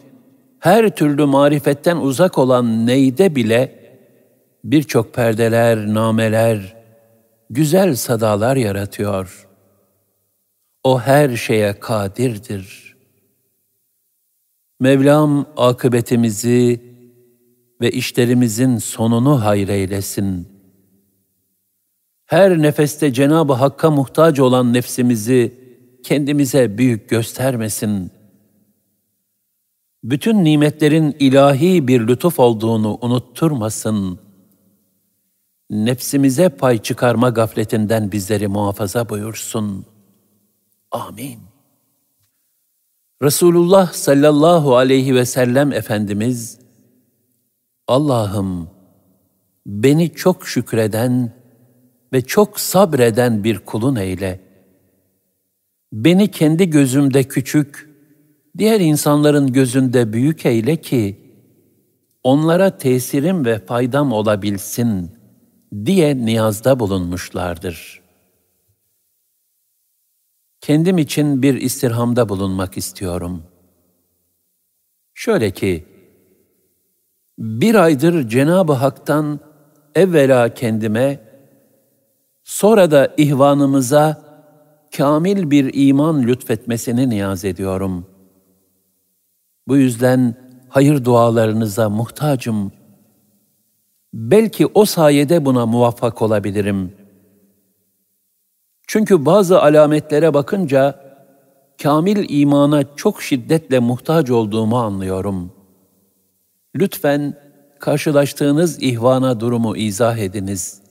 her türlü marifetten uzak olan neyde bile birçok perdeler, nameler, güzel sadalar yaratıyor. O her şeye kadirdir. Mevlam akıbetimizi ve işlerimizin sonunu hayreylesin. Her nefeste Cenab-ı Hakk'a muhtaç olan nefsimizi, kendimize büyük göstermesin. Bütün nimetlerin ilahi bir lütuf olduğunu unutturmasın. Nefsimize pay çıkarma gafletinden bizleri muhafaza buyursun. Amin. Resulullah sallallahu aleyhi ve sellem Efendimiz, Allah'ım beni çok şükreden ve çok sabreden bir kulun eyle.'' beni kendi gözümde küçük, diğer insanların gözünde büyük eyle ki onlara tesirim ve faydam olabilsin diye niyazda bulunmuşlardır. Kendim için bir istirhamda bulunmak istiyorum. Şöyle ki, bir aydır Cenab-ı Hak'tan evvela kendime, sonra da ihvanımıza kamil bir iman lütfetmesini niyaz ediyorum. Bu yüzden hayır dualarınıza muhtacım. Belki o sayede buna muvaffak olabilirim. Çünkü bazı alametlere bakınca kamil imana çok şiddetle muhtaç olduğumu anlıyorum. Lütfen karşılaştığınız ihvana durumu izah ediniz.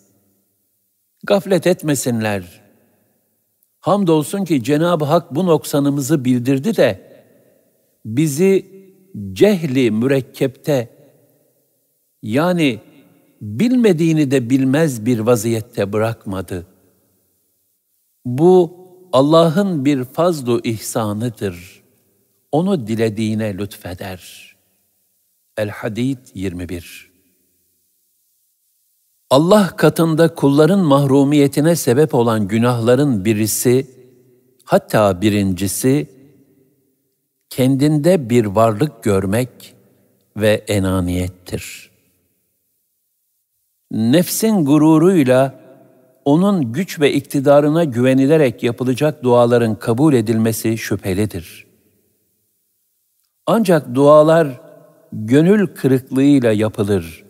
Gaflet etmesinler.'' Hamdolsun ki Cenab-ı Hak bu noksanımızı bildirdi de bizi cehli mürekkepte yani bilmediğini de bilmez bir vaziyette bırakmadı. Bu Allah'ın bir fazlu ihsanıdır. Onu dilediğine lütfeder. El-Hadid 21 Allah katında kulların mahrumiyetine sebep olan günahların birisi, hatta birincisi, kendinde bir varlık görmek ve enaniyettir. Nefsin gururuyla onun güç ve iktidarına güvenilerek yapılacak duaların kabul edilmesi şüphelidir. Ancak dualar gönül kırıklığıyla yapılır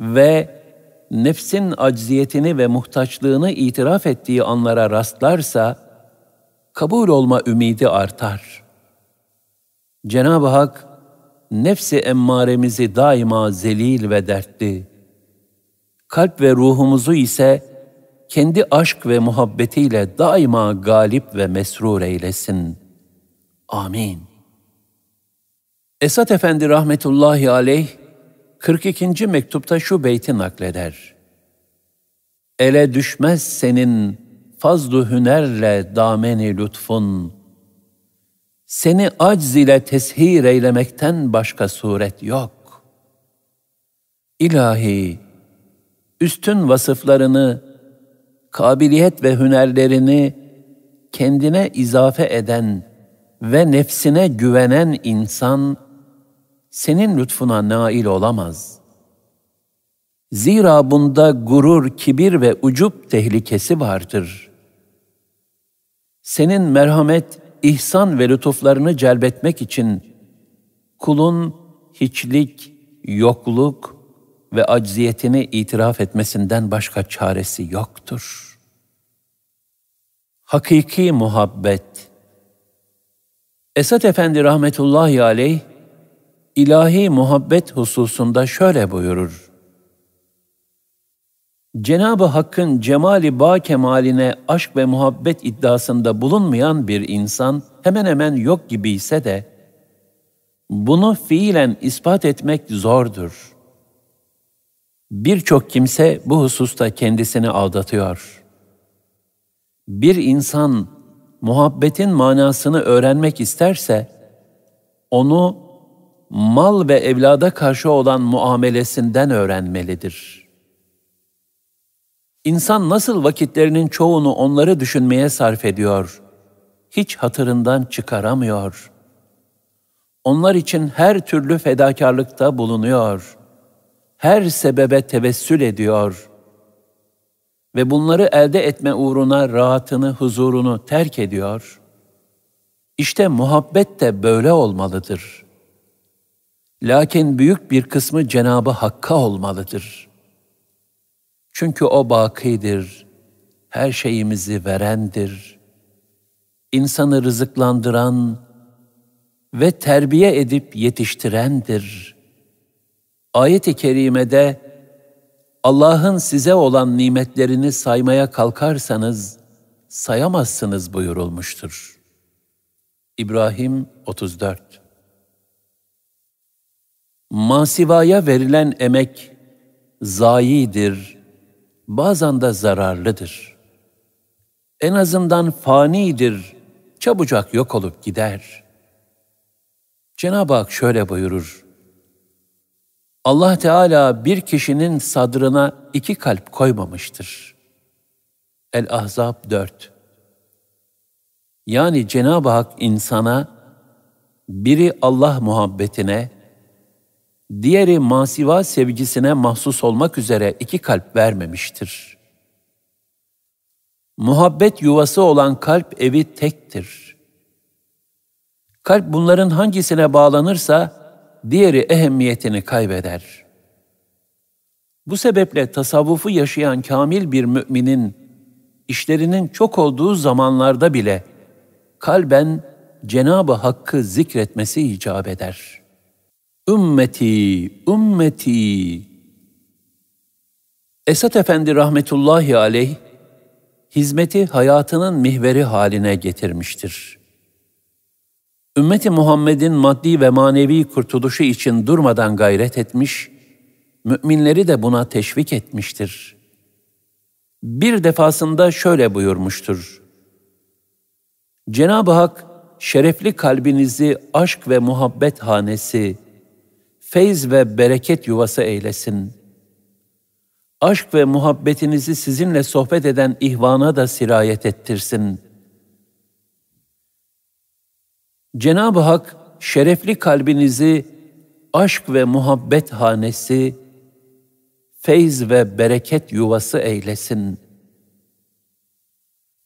ve nefsin acziyetini ve muhtaçlığını itiraf ettiği anlara rastlarsa, kabul olma ümidi artar. Cenab-ı Hak, nefsi emmaremizi daima zelil ve dertli, kalp ve ruhumuzu ise kendi aşk ve muhabbetiyle daima galip ve mesrur eylesin. Amin. Esat Efendi rahmetullahi aleyh, 42. mektupta şu beyti nakleder. Ele düşmez senin fazlu hünerle dameni lütfun. Seni acz ile teshir eylemekten başka suret yok. İlahi, üstün vasıflarını, kabiliyet ve hünerlerini kendine izafe eden ve nefsine güvenen insan, senin lütfuna nail olamaz. Zira bunda gurur, kibir ve ucup tehlikesi vardır. Senin merhamet, ihsan ve lütuflarını celbetmek için kulun hiçlik, yokluk ve acziyetini itiraf etmesinden başka çaresi yoktur. Hakiki muhabbet Esat Efendi rahmetullahi aleyh ilahi muhabbet hususunda şöyle buyurur. Cenab-ı Hakk'ın cemali ba kemaline aşk ve muhabbet iddiasında bulunmayan bir insan hemen hemen yok gibi ise de bunu fiilen ispat etmek zordur. Birçok kimse bu hususta kendisini aldatıyor. Bir insan muhabbetin manasını öğrenmek isterse onu mal ve evlada karşı olan muamelesinden öğrenmelidir. İnsan nasıl vakitlerinin çoğunu onları düşünmeye sarf ediyor, hiç hatırından çıkaramıyor. Onlar için her türlü fedakarlıkta bulunuyor. Her sebebe tevessül ediyor ve bunları elde etme uğruna rahatını, huzurunu terk ediyor. İşte muhabbet de böyle olmalıdır.'' Lakin büyük bir kısmı Cenabı Hakk'a olmalıdır. Çünkü o bakidir, her şeyimizi verendir. İnsanı rızıklandıran ve terbiye edip yetiştirendir. Ayet-i kerimede Allah'ın size olan nimetlerini saymaya kalkarsanız sayamazsınız buyurulmuştur. İbrahim 34 Masivaya verilen emek zayidir, bazen de zararlıdır. En azından fanidir, çabucak yok olup gider. Cenab-ı Hak şöyle buyurur. Allah Teala bir kişinin sadrına iki kalp koymamıştır. El-Ahzab 4 Yani Cenab-ı Hak insana biri Allah muhabbetine, diğeri masiva sevgisine mahsus olmak üzere iki kalp vermemiştir. Muhabbet yuvası olan kalp evi tektir. Kalp bunların hangisine bağlanırsa diğeri ehemmiyetini kaybeder. Bu sebeple tasavvufu yaşayan kamil bir müminin işlerinin çok olduğu zamanlarda bile kalben Cenabı Hakk'ı zikretmesi icap eder.'' Ümmeti, ümmeti. Esat Efendi rahmetullahi aleyh, hizmeti hayatının mihveri haline getirmiştir. Ümmeti Muhammed'in maddi ve manevi kurtuluşu için durmadan gayret etmiş, müminleri de buna teşvik etmiştir. Bir defasında şöyle buyurmuştur. Cenab-ı Hak, şerefli kalbinizi aşk ve muhabbet hanesi, feyz ve bereket yuvası eylesin. Aşk ve muhabbetinizi sizinle sohbet eden ihvana da sirayet ettirsin. Cenab-ı Hak şerefli kalbinizi aşk ve muhabbet hanesi, feyz ve bereket yuvası eylesin.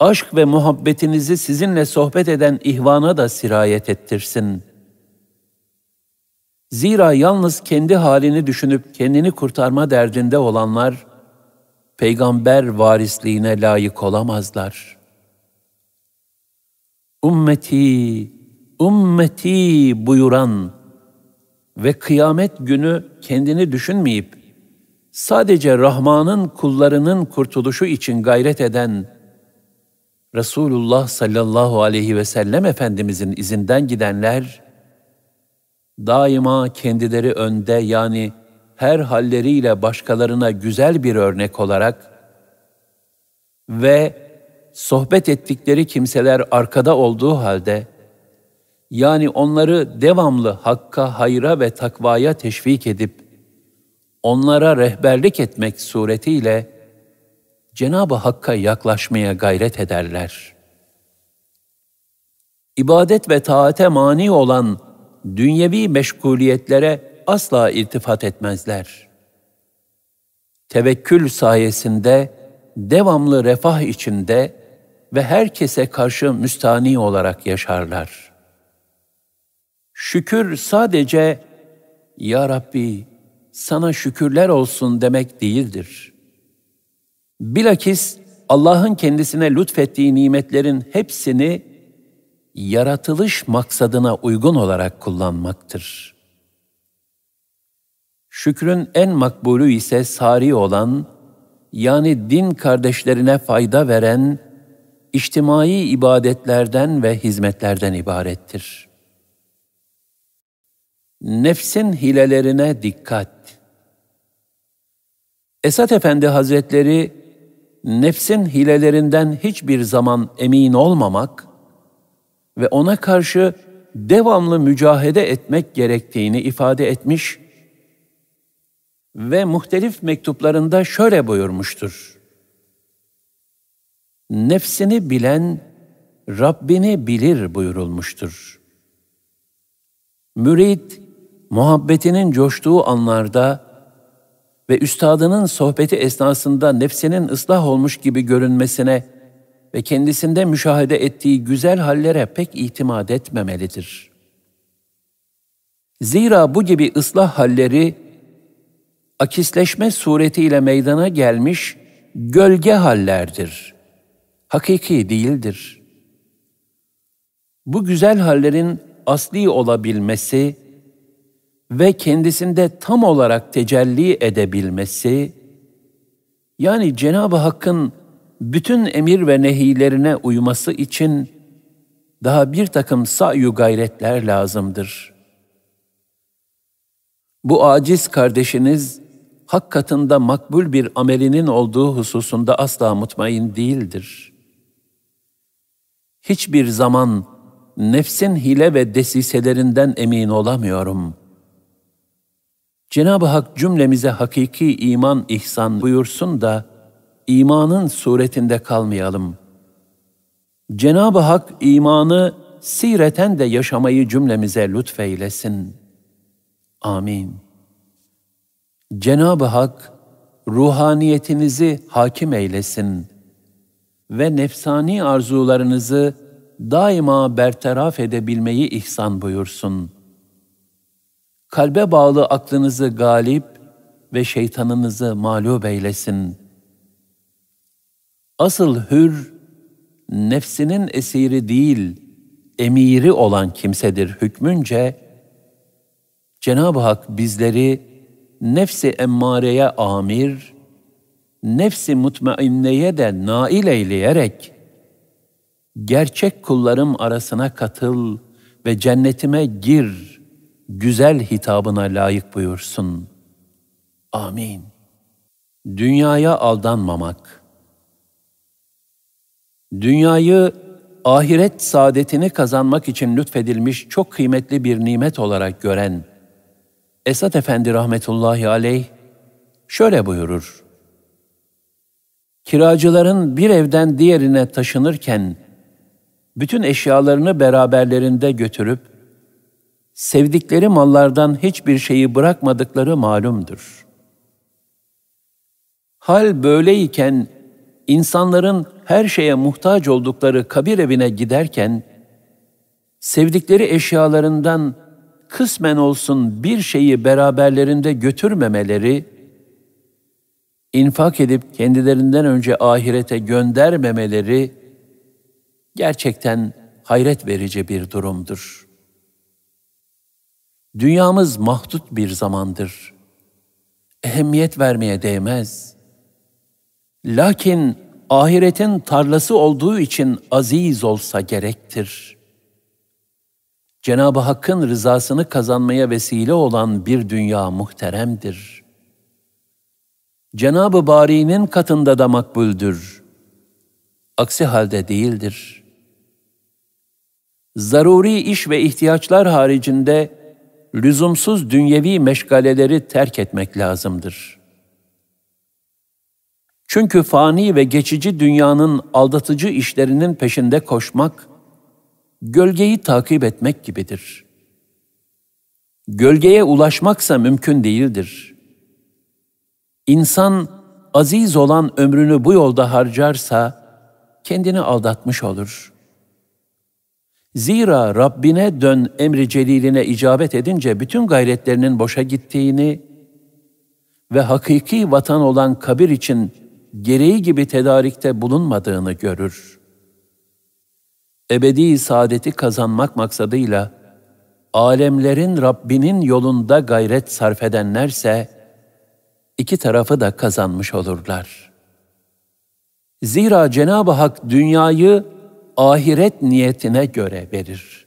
Aşk ve muhabbetinizi sizinle sohbet eden ihvana da sirayet ettirsin.'' Zira yalnız kendi halini düşünüp kendini kurtarma derdinde olanlar, peygamber varisliğine layık olamazlar. Ümmeti, ümmeti buyuran ve kıyamet günü kendini düşünmeyip, sadece Rahman'ın kullarının kurtuluşu için gayret eden, Resulullah sallallahu aleyhi ve sellem Efendimizin izinden gidenler, daima kendileri önde yani her halleriyle başkalarına güzel bir örnek olarak ve sohbet ettikleri kimseler arkada olduğu halde yani onları devamlı hakka, hayra ve takvaya teşvik edip onlara rehberlik etmek suretiyle Cenab-ı Hakk'a yaklaşmaya gayret ederler. İbadet ve taate mani olan dünyevi meşguliyetlere asla irtifat etmezler. Tevekkül sayesinde devamlı refah içinde ve herkese karşı müstani olarak yaşarlar. Şükür sadece ya Rabbi sana şükürler olsun demek değildir. Bilakis Allah'ın kendisine lütfettiği nimetlerin hepsini yaratılış maksadına uygun olarak kullanmaktır. Şükrün en makbulü ise sari olan, yani din kardeşlerine fayda veren, içtimai ibadetlerden ve hizmetlerden ibarettir. Nefsin hilelerine dikkat. Esat Efendi Hazretleri, nefsin hilelerinden hiçbir zaman emin olmamak, ve ona karşı devamlı mücahede etmek gerektiğini ifade etmiş ve muhtelif mektuplarında şöyle buyurmuştur. Nefsini bilen Rabbini bilir buyurulmuştur. Mürid, muhabbetinin coştuğu anlarda ve üstadının sohbeti esnasında nefsinin ıslah olmuş gibi görünmesine ve kendisinde müşahede ettiği güzel hallere pek itimat etmemelidir. Zira bu gibi ıslah halleri akisleşme suretiyle meydana gelmiş gölge hallerdir. Hakiki değildir. Bu güzel hallerin asli olabilmesi ve kendisinde tam olarak tecelli edebilmesi, yani Cenab-ı Hakk'ın bütün emir ve nehilerine uyması için daha bir takım sa'yu gayretler lazımdır. Bu aciz kardeşiniz, hak katında makbul bir amelinin olduğu hususunda asla mutmain değildir. Hiçbir zaman nefsin hile ve desiselerinden emin olamıyorum. Cenab-ı Hak cümlemize hakiki iman ihsan buyursun da, imanın suretinde kalmayalım. Cenab-ı Hak imanı sireten de yaşamayı cümlemize lütfeylesin. Amin. Cenab-ı Hak ruhaniyetinizi hakim eylesin ve nefsani arzularınızı daima bertaraf edebilmeyi ihsan buyursun. Kalbe bağlı aklınızı galip ve şeytanınızı mağlup eylesin.'' Asıl hür, nefsinin esiri değil, emiri olan kimsedir hükmünce, Cenab-ı Hak bizleri nefsi emmareye amir, nefsi mutmainneye de nail eyleyerek, gerçek kullarım arasına katıl ve cennetime gir, güzel hitabına layık buyursun. Amin. Dünyaya aldanmamak Dünyayı ahiret saadetini kazanmak için lütfedilmiş çok kıymetli bir nimet olarak gören Esat Efendi rahmetullahi aleyh şöyle buyurur. Kiracıların bir evden diğerine taşınırken bütün eşyalarını beraberlerinde götürüp sevdikleri mallardan hiçbir şeyi bırakmadıkları malumdur. Hal böyleyken insanların her şeye muhtaç oldukları kabir evine giderken, sevdikleri eşyalarından kısmen olsun bir şeyi beraberlerinde götürmemeleri, infak edip kendilerinden önce ahirete göndermemeleri gerçekten hayret verici bir durumdur. Dünyamız mahdut bir zamandır. Ehemmiyet vermeye değmez. Lakin ahiretin tarlası olduğu için aziz olsa gerektir. Cenab-ı Hakk'ın rızasını kazanmaya vesile olan bir dünya muhteremdir. Cenab-ı Bari'nin katında da makbuldür. Aksi halde değildir. Zaruri iş ve ihtiyaçlar haricinde lüzumsuz dünyevi meşgaleleri terk etmek lazımdır.'' Çünkü fani ve geçici dünyanın aldatıcı işlerinin peşinde koşmak, gölgeyi takip etmek gibidir. Gölgeye ulaşmaksa mümkün değildir. İnsan aziz olan ömrünü bu yolda harcarsa kendini aldatmış olur. Zira Rabbine dön emri celiline icabet edince bütün gayretlerinin boşa gittiğini ve hakiki vatan olan kabir için gereği gibi tedarikte bulunmadığını görür. Ebedi saadeti kazanmak maksadıyla alemlerin Rabbinin yolunda gayret sarf edenlerse iki tarafı da kazanmış olurlar. Zira Cenab-ı Hak dünyayı ahiret niyetine göre verir.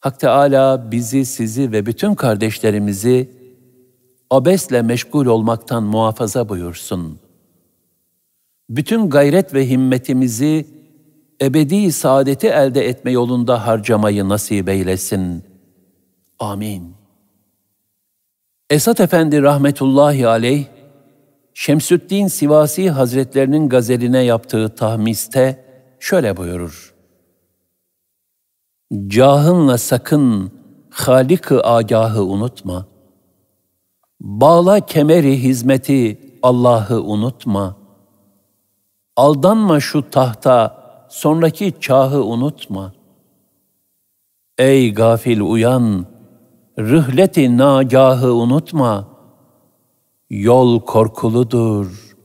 Hak Teala bizi, sizi ve bütün kardeşlerimizi abesle meşgul olmaktan muhafaza buyursun. Bütün gayret ve himmetimizi ebedi saadeti elde etme yolunda harcamayı nasip eylesin. Amin. Esat Efendi rahmetullahi aleyh, Şemsüddin Sivasi Hazretlerinin gazeline yaptığı tahmiste şöyle buyurur. Cahınla sakın Halik-ı agahı unutma.'' Bağla kemeri hizmeti Allah'ı unutma. Aldanma şu tahta, sonraki çahı unutma. Ey gafil uyan, rühleti nagahı unutma. Yol korkuludur,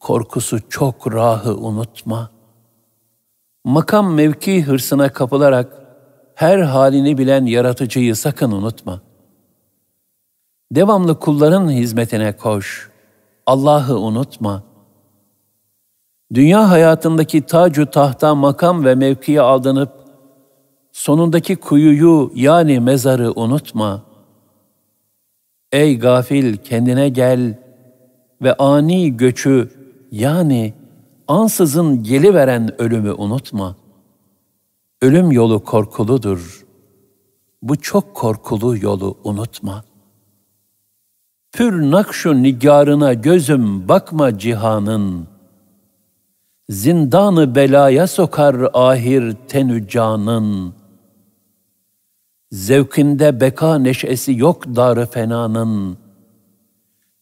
korkusu çok rahı unutma. Makam mevki hırsına kapılarak her halini bilen yaratıcıyı sakın unutma.'' Devamlı kulların hizmetine koş. Allah'ı unutma. Dünya hayatındaki tacu tahta makam ve mevkiye aldanıp sonundaki kuyuyu yani mezarı unutma. Ey gafil kendine gel ve ani göçü yani ansızın geliveren ölümü unutma. Ölüm yolu korkuludur. Bu çok korkulu yolu unutma.'' Pür nakşu nigarına gözüm bakma cihanın. Zindanı belaya sokar ahir tenü canın. Zevkinde beka neşesi yok darı fenanın.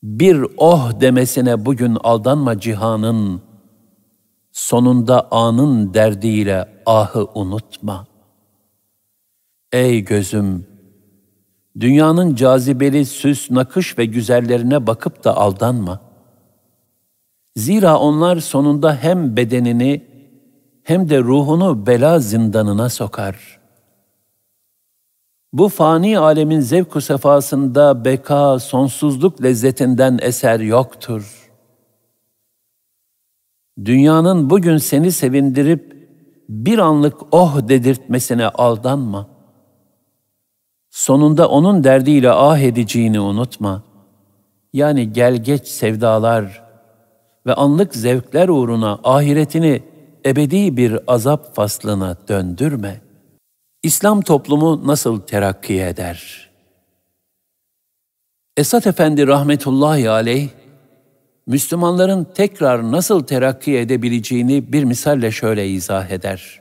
Bir oh demesine bugün aldanma cihanın. Sonunda anın derdiyle ahı unutma. Ey gözüm! Dünyanın cazibeli süs, nakış ve güzellerine bakıp da aldanma. Zira onlar sonunda hem bedenini hem de ruhunu bela zindanına sokar. Bu fani alemin zevku sefasında beka, sonsuzluk lezzetinden eser yoktur. Dünyanın bugün seni sevindirip bir anlık oh dedirtmesine aldanma.'' Sonunda onun derdiyle ah edeceğini unutma. Yani gel geç sevdalar ve anlık zevkler uğruna ahiretini ebedi bir azap faslına döndürme. İslam toplumu nasıl terakki eder? Esat Efendi rahmetullahi aleyh, Müslümanların tekrar nasıl terakki edebileceğini bir misalle şöyle izah eder.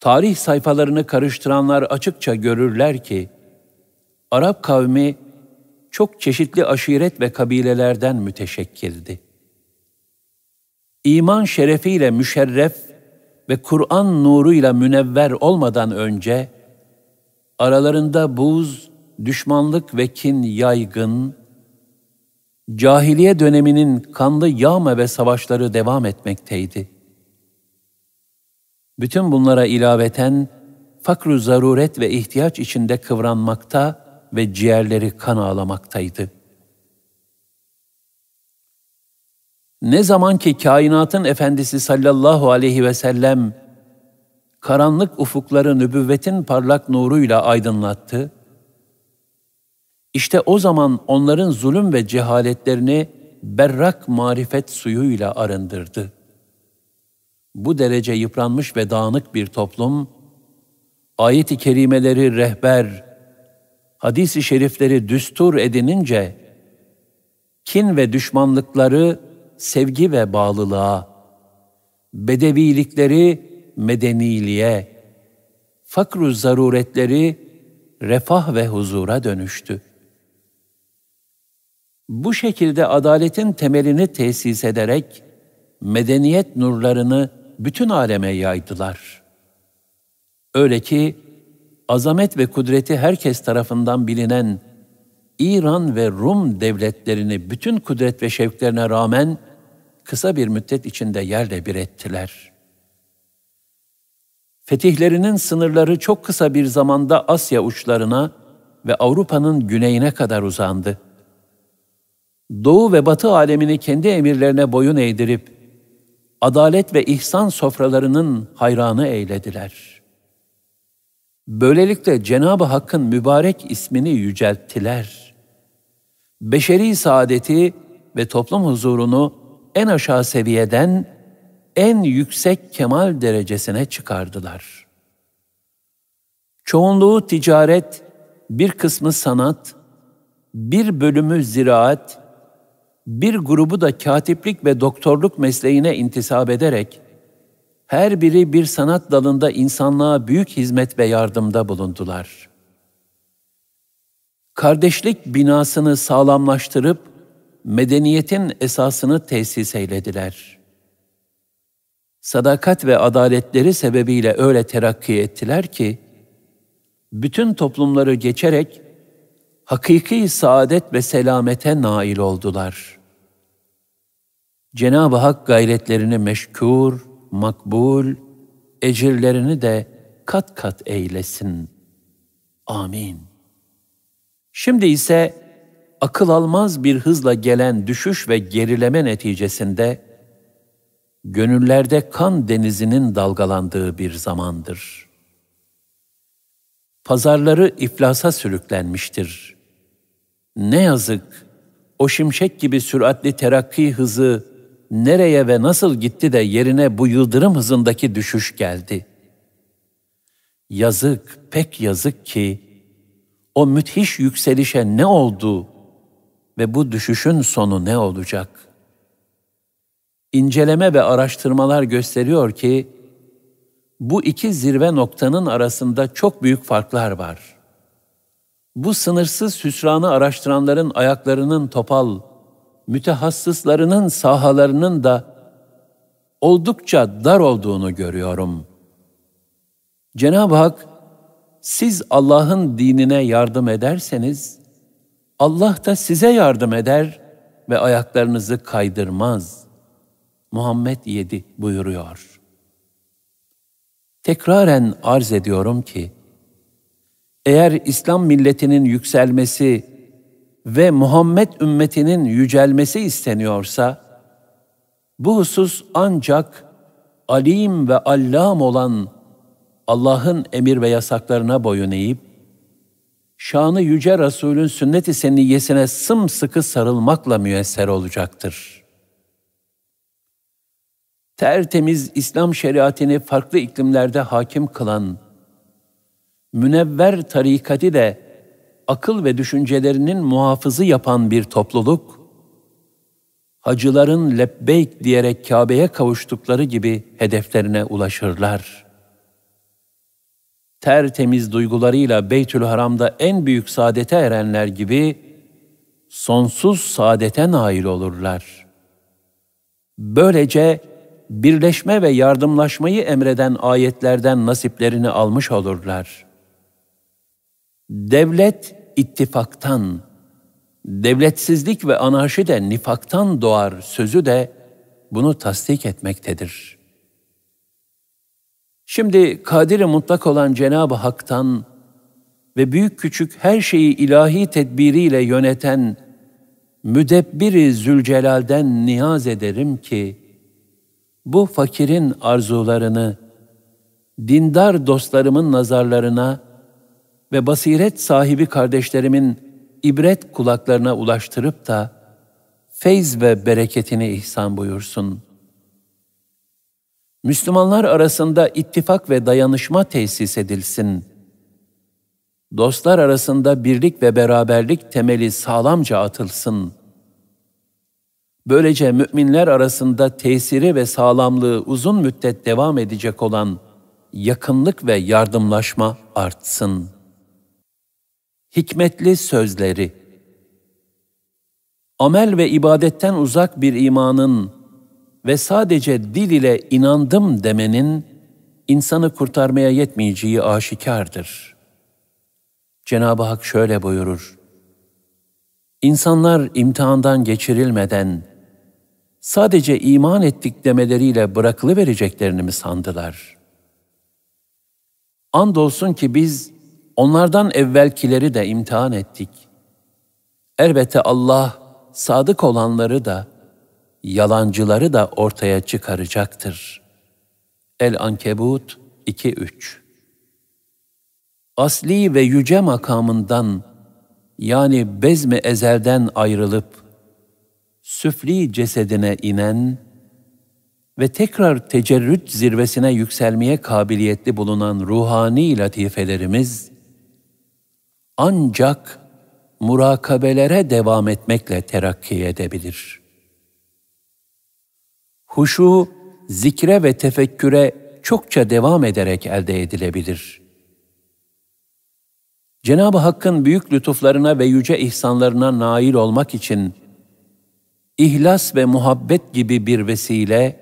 Tarih sayfalarını karıştıranlar açıkça görürler ki, Arap kavmi çok çeşitli aşiret ve kabilelerden müteşekkildi. İman şerefiyle müşerref ve Kur'an nuruyla münevver olmadan önce, aralarında buz, düşmanlık ve kin yaygın, cahiliye döneminin kanlı yağma ve savaşları devam etmekteydi.'' Bütün bunlara ilaveten fakru zaruret ve ihtiyaç içinde kıvranmakta ve ciğerleri kan ağlamaktaydı. Ne zaman ki kainatın efendisi sallallahu aleyhi ve sellem karanlık ufukları nübüvvetin parlak nuruyla aydınlattı, işte o zaman onların zulüm ve cehaletlerini berrak marifet suyuyla arındırdı.'' bu derece yıpranmış ve dağınık bir toplum, ayet-i kerimeleri rehber, hadis-i şerifleri düstur edinince, kin ve düşmanlıkları sevgi ve bağlılığa, bedevilikleri medeniliğe, fakru zaruretleri refah ve huzura dönüştü. Bu şekilde adaletin temelini tesis ederek medeniyet nurlarını bütün aleme yaydılar. Öyle ki azamet ve kudreti herkes tarafından bilinen İran ve Rum devletlerini bütün kudret ve şevklerine rağmen kısa bir müddet içinde yerle bir ettiler. Fetihlerinin sınırları çok kısa bir zamanda Asya uçlarına ve Avrupa'nın güneyine kadar uzandı. Doğu ve Batı alemini kendi emirlerine boyun eğdirip adalet ve ihsan sofralarının hayranı eylediler. Böylelikle Cenab-ı Hakk'ın mübarek ismini yücelttiler. Beşeri saadeti ve toplum huzurunu en aşağı seviyeden en yüksek kemal derecesine çıkardılar. Çoğunluğu ticaret, bir kısmı sanat, bir bölümü ziraat, bir grubu da katiplik ve doktorluk mesleğine intisap ederek her biri bir sanat dalında insanlığa büyük hizmet ve yardımda bulundular. Kardeşlik binasını sağlamlaştırıp medeniyetin esasını tesis eylediler. Sadakat ve adaletleri sebebiyle öyle terakki ettiler ki bütün toplumları geçerek hakiki saadet ve selamete nail oldular. Cenab-ı Hak gayretlerini meşkur, makbul, ecirlerini de kat kat eylesin. Amin. Şimdi ise akıl almaz bir hızla gelen düşüş ve gerileme neticesinde gönüllerde kan denizinin dalgalandığı bir zamandır. Pazarları iflasa sürüklenmiştir. Ne yazık o şimşek gibi süratli terakki hızı nereye ve nasıl gitti de yerine bu yıldırım hızındaki düşüş geldi. Yazık, pek yazık ki o müthiş yükselişe ne oldu ve bu düşüşün sonu ne olacak? İnceleme ve araştırmalar gösteriyor ki bu iki zirve noktanın arasında çok büyük farklar var.'' Bu sınırsız hüsranı araştıranların ayaklarının topal, mütehassıslarının sahalarının da oldukça dar olduğunu görüyorum. Cenab-ı Hak, siz Allah'ın dinine yardım ederseniz, Allah da size yardım eder ve ayaklarınızı kaydırmaz. Muhammed 7 buyuruyor. Tekraren arz ediyorum ki, eğer İslam milletinin yükselmesi ve Muhammed ümmetinin yücelmesi isteniyorsa, bu husus ancak alim ve allam olan Allah'ın emir ve yasaklarına boyun eğip, şanı yüce Resul'ün sünnet-i seniyyesine sımsıkı sarılmakla müyesser olacaktır. Tertemiz İslam şeriatini farklı iklimlerde hakim kılan münevver tarikati de akıl ve düşüncelerinin muhafızı yapan bir topluluk, hacıların lebbeyk diyerek Kabe'ye kavuştukları gibi hedeflerine ulaşırlar. Tertemiz duygularıyla Beytül Haram'da en büyük saadete erenler gibi sonsuz saadete nail olurlar. Böylece birleşme ve yardımlaşmayı emreden ayetlerden nasiplerini almış olurlar.'' Devlet ittifaktan, devletsizlik ve anarşi de nifaktan doğar sözü de bunu tasdik etmektedir. Şimdi kadiri mutlak olan Cenab-ı Hak'tan ve büyük küçük her şeyi ilahi tedbiriyle yöneten müdebbiri Zülcelal'den niyaz ederim ki, bu fakirin arzularını, dindar dostlarımın nazarlarına, ve basiret sahibi kardeşlerimin ibret kulaklarına ulaştırıp da feyz ve bereketini ihsan buyursun. Müslümanlar arasında ittifak ve dayanışma tesis edilsin. Dostlar arasında birlik ve beraberlik temeli sağlamca atılsın. Böylece müminler arasında tesiri ve sağlamlığı uzun müddet devam edecek olan yakınlık ve yardımlaşma artsın.'' Hikmetli sözleri Amel ve ibadetten uzak bir imanın ve sadece dil ile inandım demenin insanı kurtarmaya yetmeyeceği aşikardır. Cenab-ı Hak şöyle buyurur. İnsanlar imtihandan geçirilmeden sadece iman ettik demeleriyle bırakılıvereceklerini mi sandılar? Andolsun ki biz onlardan evvelkileri de imtihan ettik. Elbette Allah sadık olanları da, yalancıları da ortaya çıkaracaktır. El-Ankebut 2-3 Asli ve yüce makamından, yani bezme ezelden ayrılıp, süfli cesedine inen ve tekrar tecerrüt zirvesine yükselmeye kabiliyetli bulunan ruhani latifelerimiz, ancak murakabelere devam etmekle terakki edebilir. Huşu, zikre ve tefekküre çokça devam ederek elde edilebilir. Cenab-ı Hakk'ın büyük lütuflarına ve yüce ihsanlarına nail olmak için ihlas ve muhabbet gibi bir vesile,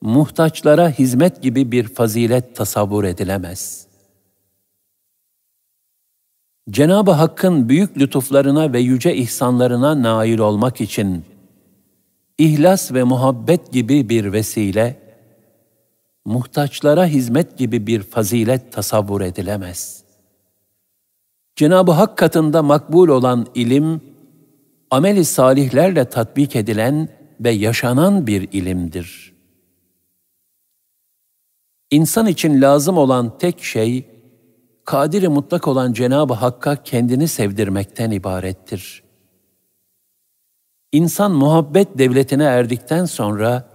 muhtaçlara hizmet gibi bir fazilet tasavvur edilemez.'' Cenab-ı Hakk'ın büyük lütuflarına ve yüce ihsanlarına nail olmak için ihlas ve muhabbet gibi bir vesile, muhtaçlara hizmet gibi bir fazilet tasavvur edilemez. Cenab-ı Hak katında makbul olan ilim, ameli salihlerle tatbik edilen ve yaşanan bir ilimdir. İnsan için lazım olan tek şey, kadiri mutlak olan Cenab-ı Hakk'a kendini sevdirmekten ibarettir. İnsan muhabbet devletine erdikten sonra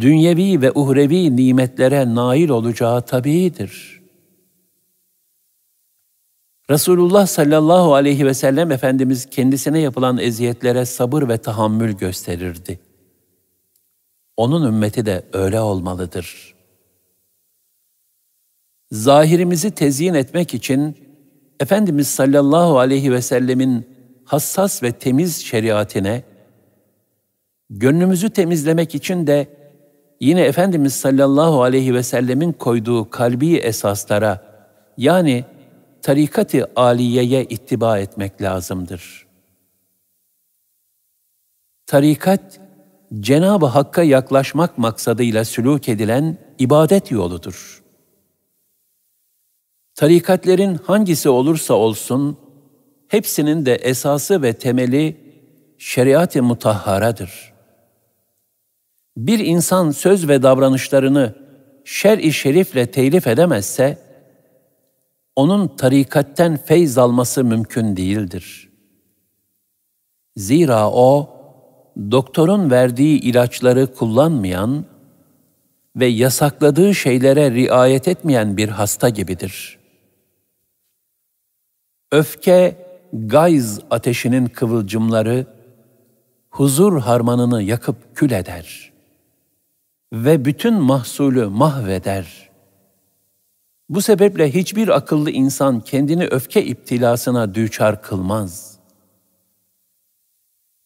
dünyevi ve uhrevi nimetlere nail olacağı tabiidir. Resulullah sallallahu aleyhi ve sellem Efendimiz kendisine yapılan eziyetlere sabır ve tahammül gösterirdi. Onun ümmeti de öyle olmalıdır.'' zahirimizi tezyin etmek için Efendimiz sallallahu aleyhi ve sellemin hassas ve temiz şeriatine, gönlümüzü temizlemek için de yine Efendimiz sallallahu aleyhi ve sellemin koyduğu kalbi esaslara yani tarikati aliyeye ittiba etmek lazımdır. Tarikat, Cenab-ı Hakk'a yaklaşmak maksadıyla sülûk edilen ibadet yoludur.'' Tarikatlerin hangisi olursa olsun, hepsinin de esası ve temeli şeriat-ı mutahharadır. Bir insan söz ve davranışlarını şer-i şerifle telif edemezse, onun tarikatten feyz alması mümkün değildir. Zira o, doktorun verdiği ilaçları kullanmayan ve yasakladığı şeylere riayet etmeyen bir hasta gibidir.'' Öfke, gayz ateşinin kıvılcımları, huzur harmanını yakıp kül eder ve bütün mahsulü mahveder. Bu sebeple hiçbir akıllı insan kendini öfke iptilasına düçar kılmaz.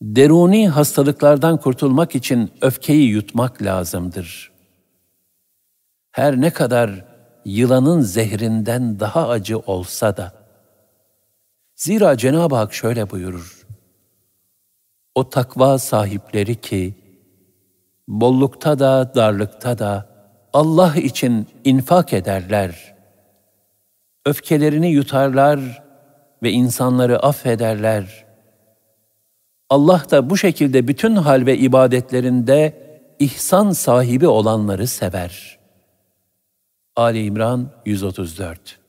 Deruni hastalıklardan kurtulmak için öfkeyi yutmak lazımdır. Her ne kadar yılanın zehrinden daha acı olsa da. Zira Cenab-ı Hak şöyle buyurur. O takva sahipleri ki, bollukta da darlıkta da Allah için infak ederler. Öfkelerini yutarlar ve insanları affederler. Allah da bu şekilde bütün hal ve ibadetlerinde ihsan sahibi olanları sever. Ali İmran 134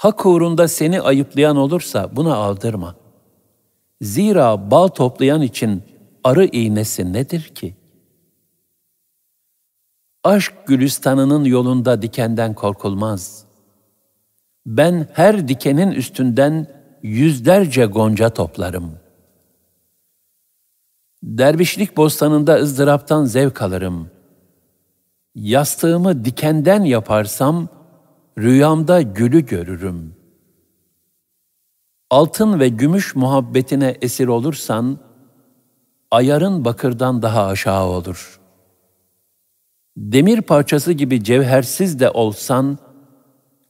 Hak uğrunda seni ayıplayan olursa buna aldırma. Zira bal toplayan için arı iğnesi nedir ki? Aşk gülistanının yolunda dikenden korkulmaz. Ben her dikenin üstünden yüzlerce gonca toplarım. Dervişlik bostanında ızdıraptan zevk alırım. Yastığımı dikenden yaparsam, rüyamda gülü görürüm. Altın ve gümüş muhabbetine esir olursan, ayarın bakırdan daha aşağı olur. Demir parçası gibi cevhersiz de olsan,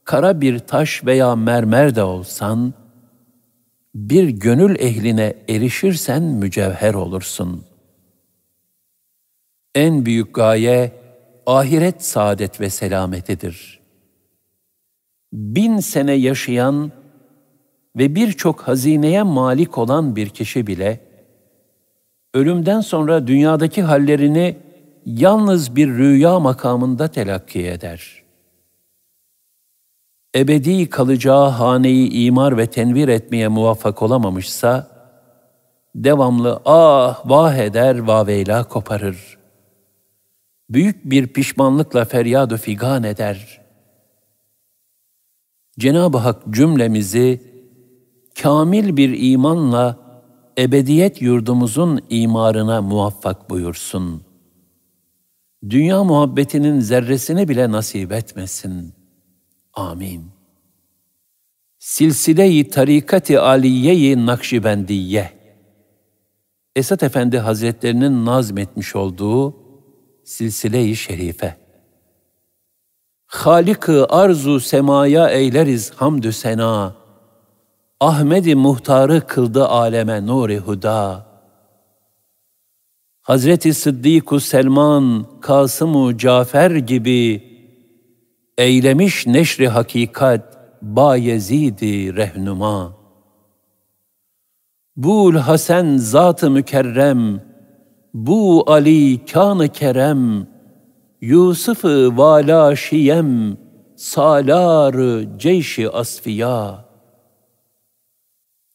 kara bir taş veya mermer de olsan, bir gönül ehline erişirsen mücevher olursun. En büyük gaye ahiret saadet ve selametidir.'' bin sene yaşayan ve birçok hazineye malik olan bir kişi bile, ölümden sonra dünyadaki hallerini yalnız bir rüya makamında telakki eder. Ebedi kalacağı haneyi imar ve tenvir etmeye muvaffak olamamışsa, devamlı ah vah eder, vaveyla koparır. Büyük bir pişmanlıkla feryadu figan eder.'' Cenab-ı Hak cümlemizi kamil bir imanla ebediyet yurdumuzun imarına muvaffak buyursun. Dünya muhabbetinin zerresini bile nasip etmesin. Amin. Silsile-i Tarikat-i Aliye-i Nakşibendiye Esat Efendi Hazretlerinin nazmetmiş olduğu Silsile-i Şerife Halık'ı arzu semaya eyleriz hamdü sena. Ahmedi muhtarı kıldı aleme nuri huda. Hazreti sıddık Selman, Kasım-u Cafer gibi eylemiş neşri hakikat Bayezid-i rehnuma. Bul Hasan zat-ı mükerrem, bu Ali kan-ı kerem, Yusuf-ı vala şiyem, salar ceyşi asfiya.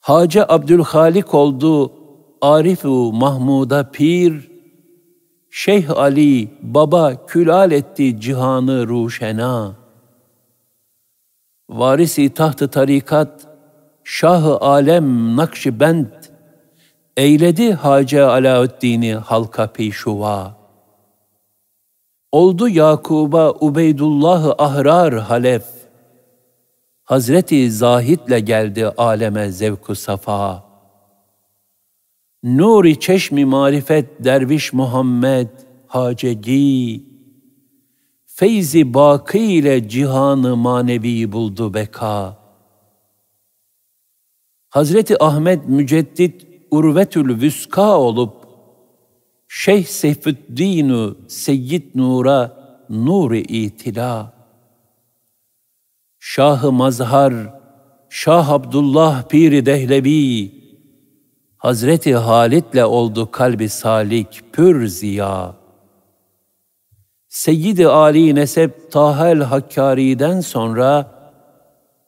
Hacı Abdülhalik oldu Arif-u Mahmud'a pir, Şeyh Ali baba külal etti cihanı ruşena. Varisi tahtı tarikat, Şah-ı alem nakşibend, eyledi Hacı Alaüddin'i halka pişuva.'' Oldu Yakub'a ubeydullah Ahrar Halef. Hazreti Zahid'le geldi aleme zevku safa. Nuri çeşmi marifet derviş Muhammed Hacegi. Feyzi baki ile cihanı manevi buldu beka. Hazreti Ahmet Müceddit Urvetül Vüska olup Şeyh Seyfüddinu Seyyid Nur'a nur-i itila. Şah-ı Mazhar, Şah Abdullah Piri Dehlevi, Hazreti Halit'le oldu kalbi salik pür ziya. Seyyid-i Ali Nesep Tahel Hakkari'den sonra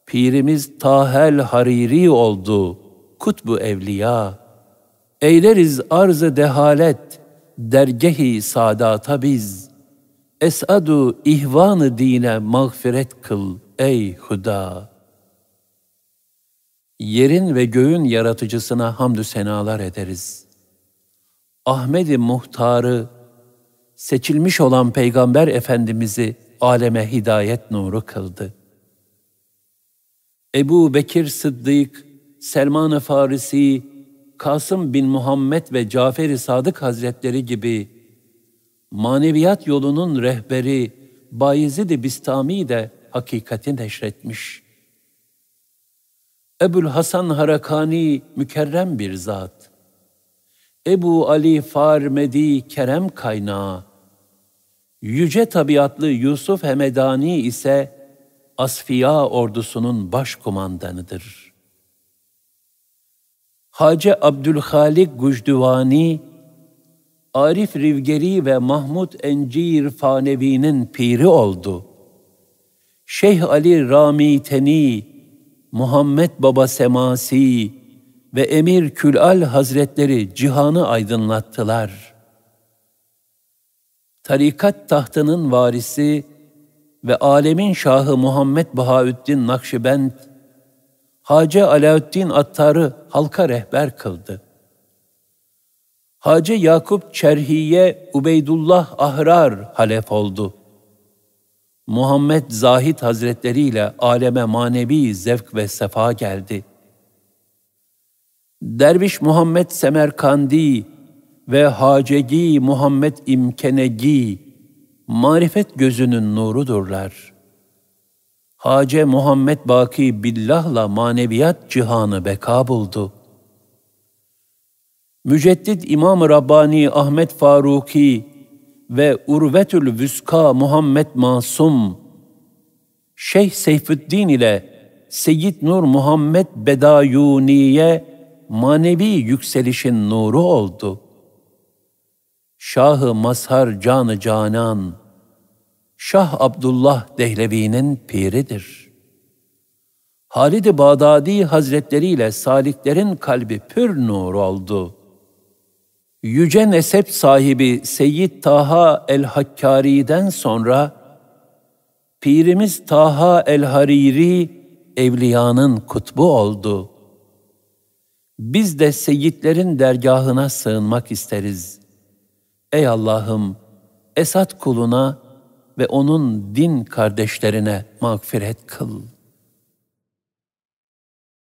Pirimiz Tahel Hariri oldu, kutbu evliya. Eyleriz arz-ı dehalet, dergehi sadata biz, esadu ihvanı dine mağfiret kıl ey Huda. Yerin ve göğün yaratıcısına hamdü senalar ederiz. Ahmedi Muhtar'ı, seçilmiş olan Peygamber Efendimiz'i aleme hidayet nuru kıldı. Ebu Bekir Sıddık, Selman-ı Farisi, Kasım bin Muhammed ve Cafer-i Sadık Hazretleri gibi maneviyat yolunun rehberi Bayezid-i Bistami de hakikati neşretmiş. Ebul Hasan Harakani mükerrem bir zat. Ebu Ali Farmedi kerem kaynağı. Yüce tabiatlı Yusuf Hemedani ise Asfiya ordusunun başkumandanıdır.'' Hacı Abdülhalik Gucduvani, Arif Rivgeri ve Mahmud Encir Fanevi'nin piri oldu. Şeyh Ali Rami Teni, Muhammed Baba Semasi ve Emir Külal Hazretleri cihanı aydınlattılar. Tarikat tahtının varisi ve alemin şahı Muhammed Bahaüddin Nakşibend Hacı Alaaddin Attar'ı halka rehber kıldı. Hacı Yakup Çerhiye Ubeydullah Ahrar halef oldu. Muhammed Zahid Hazretleri ile aleme manevi zevk ve sefa geldi. Derviş Muhammed Semerkandi ve Hacegi Muhammed İmkenegi marifet gözünün nurudurlar.'' Hace Muhammed Baki Billah'la maneviyat cihanı beka buldu. Müceddit İmam-ı Rabbani Ahmet Faruki ve Urvetül Vüska Muhammed Masum, Şeyh Seyfüddin ile Seyyid Nur Muhammed Bedayuni'ye manevi yükselişin nuru oldu. Şahı Mazhar Canı Canan, Şah Abdullah Dehlevi'nin piridir. Halid-i Bağdadi Hazretleri ile saliklerin kalbi pür nur oldu. Yüce nesep sahibi Seyyid Taha el-Hakkari'den sonra Pirimiz Taha el-Hariri evliyanın kutbu oldu. Biz de seyitlerin dergahına sığınmak isteriz. Ey Allah'ım, Esat kuluna, ve onun din kardeşlerine mağfiret kıl.''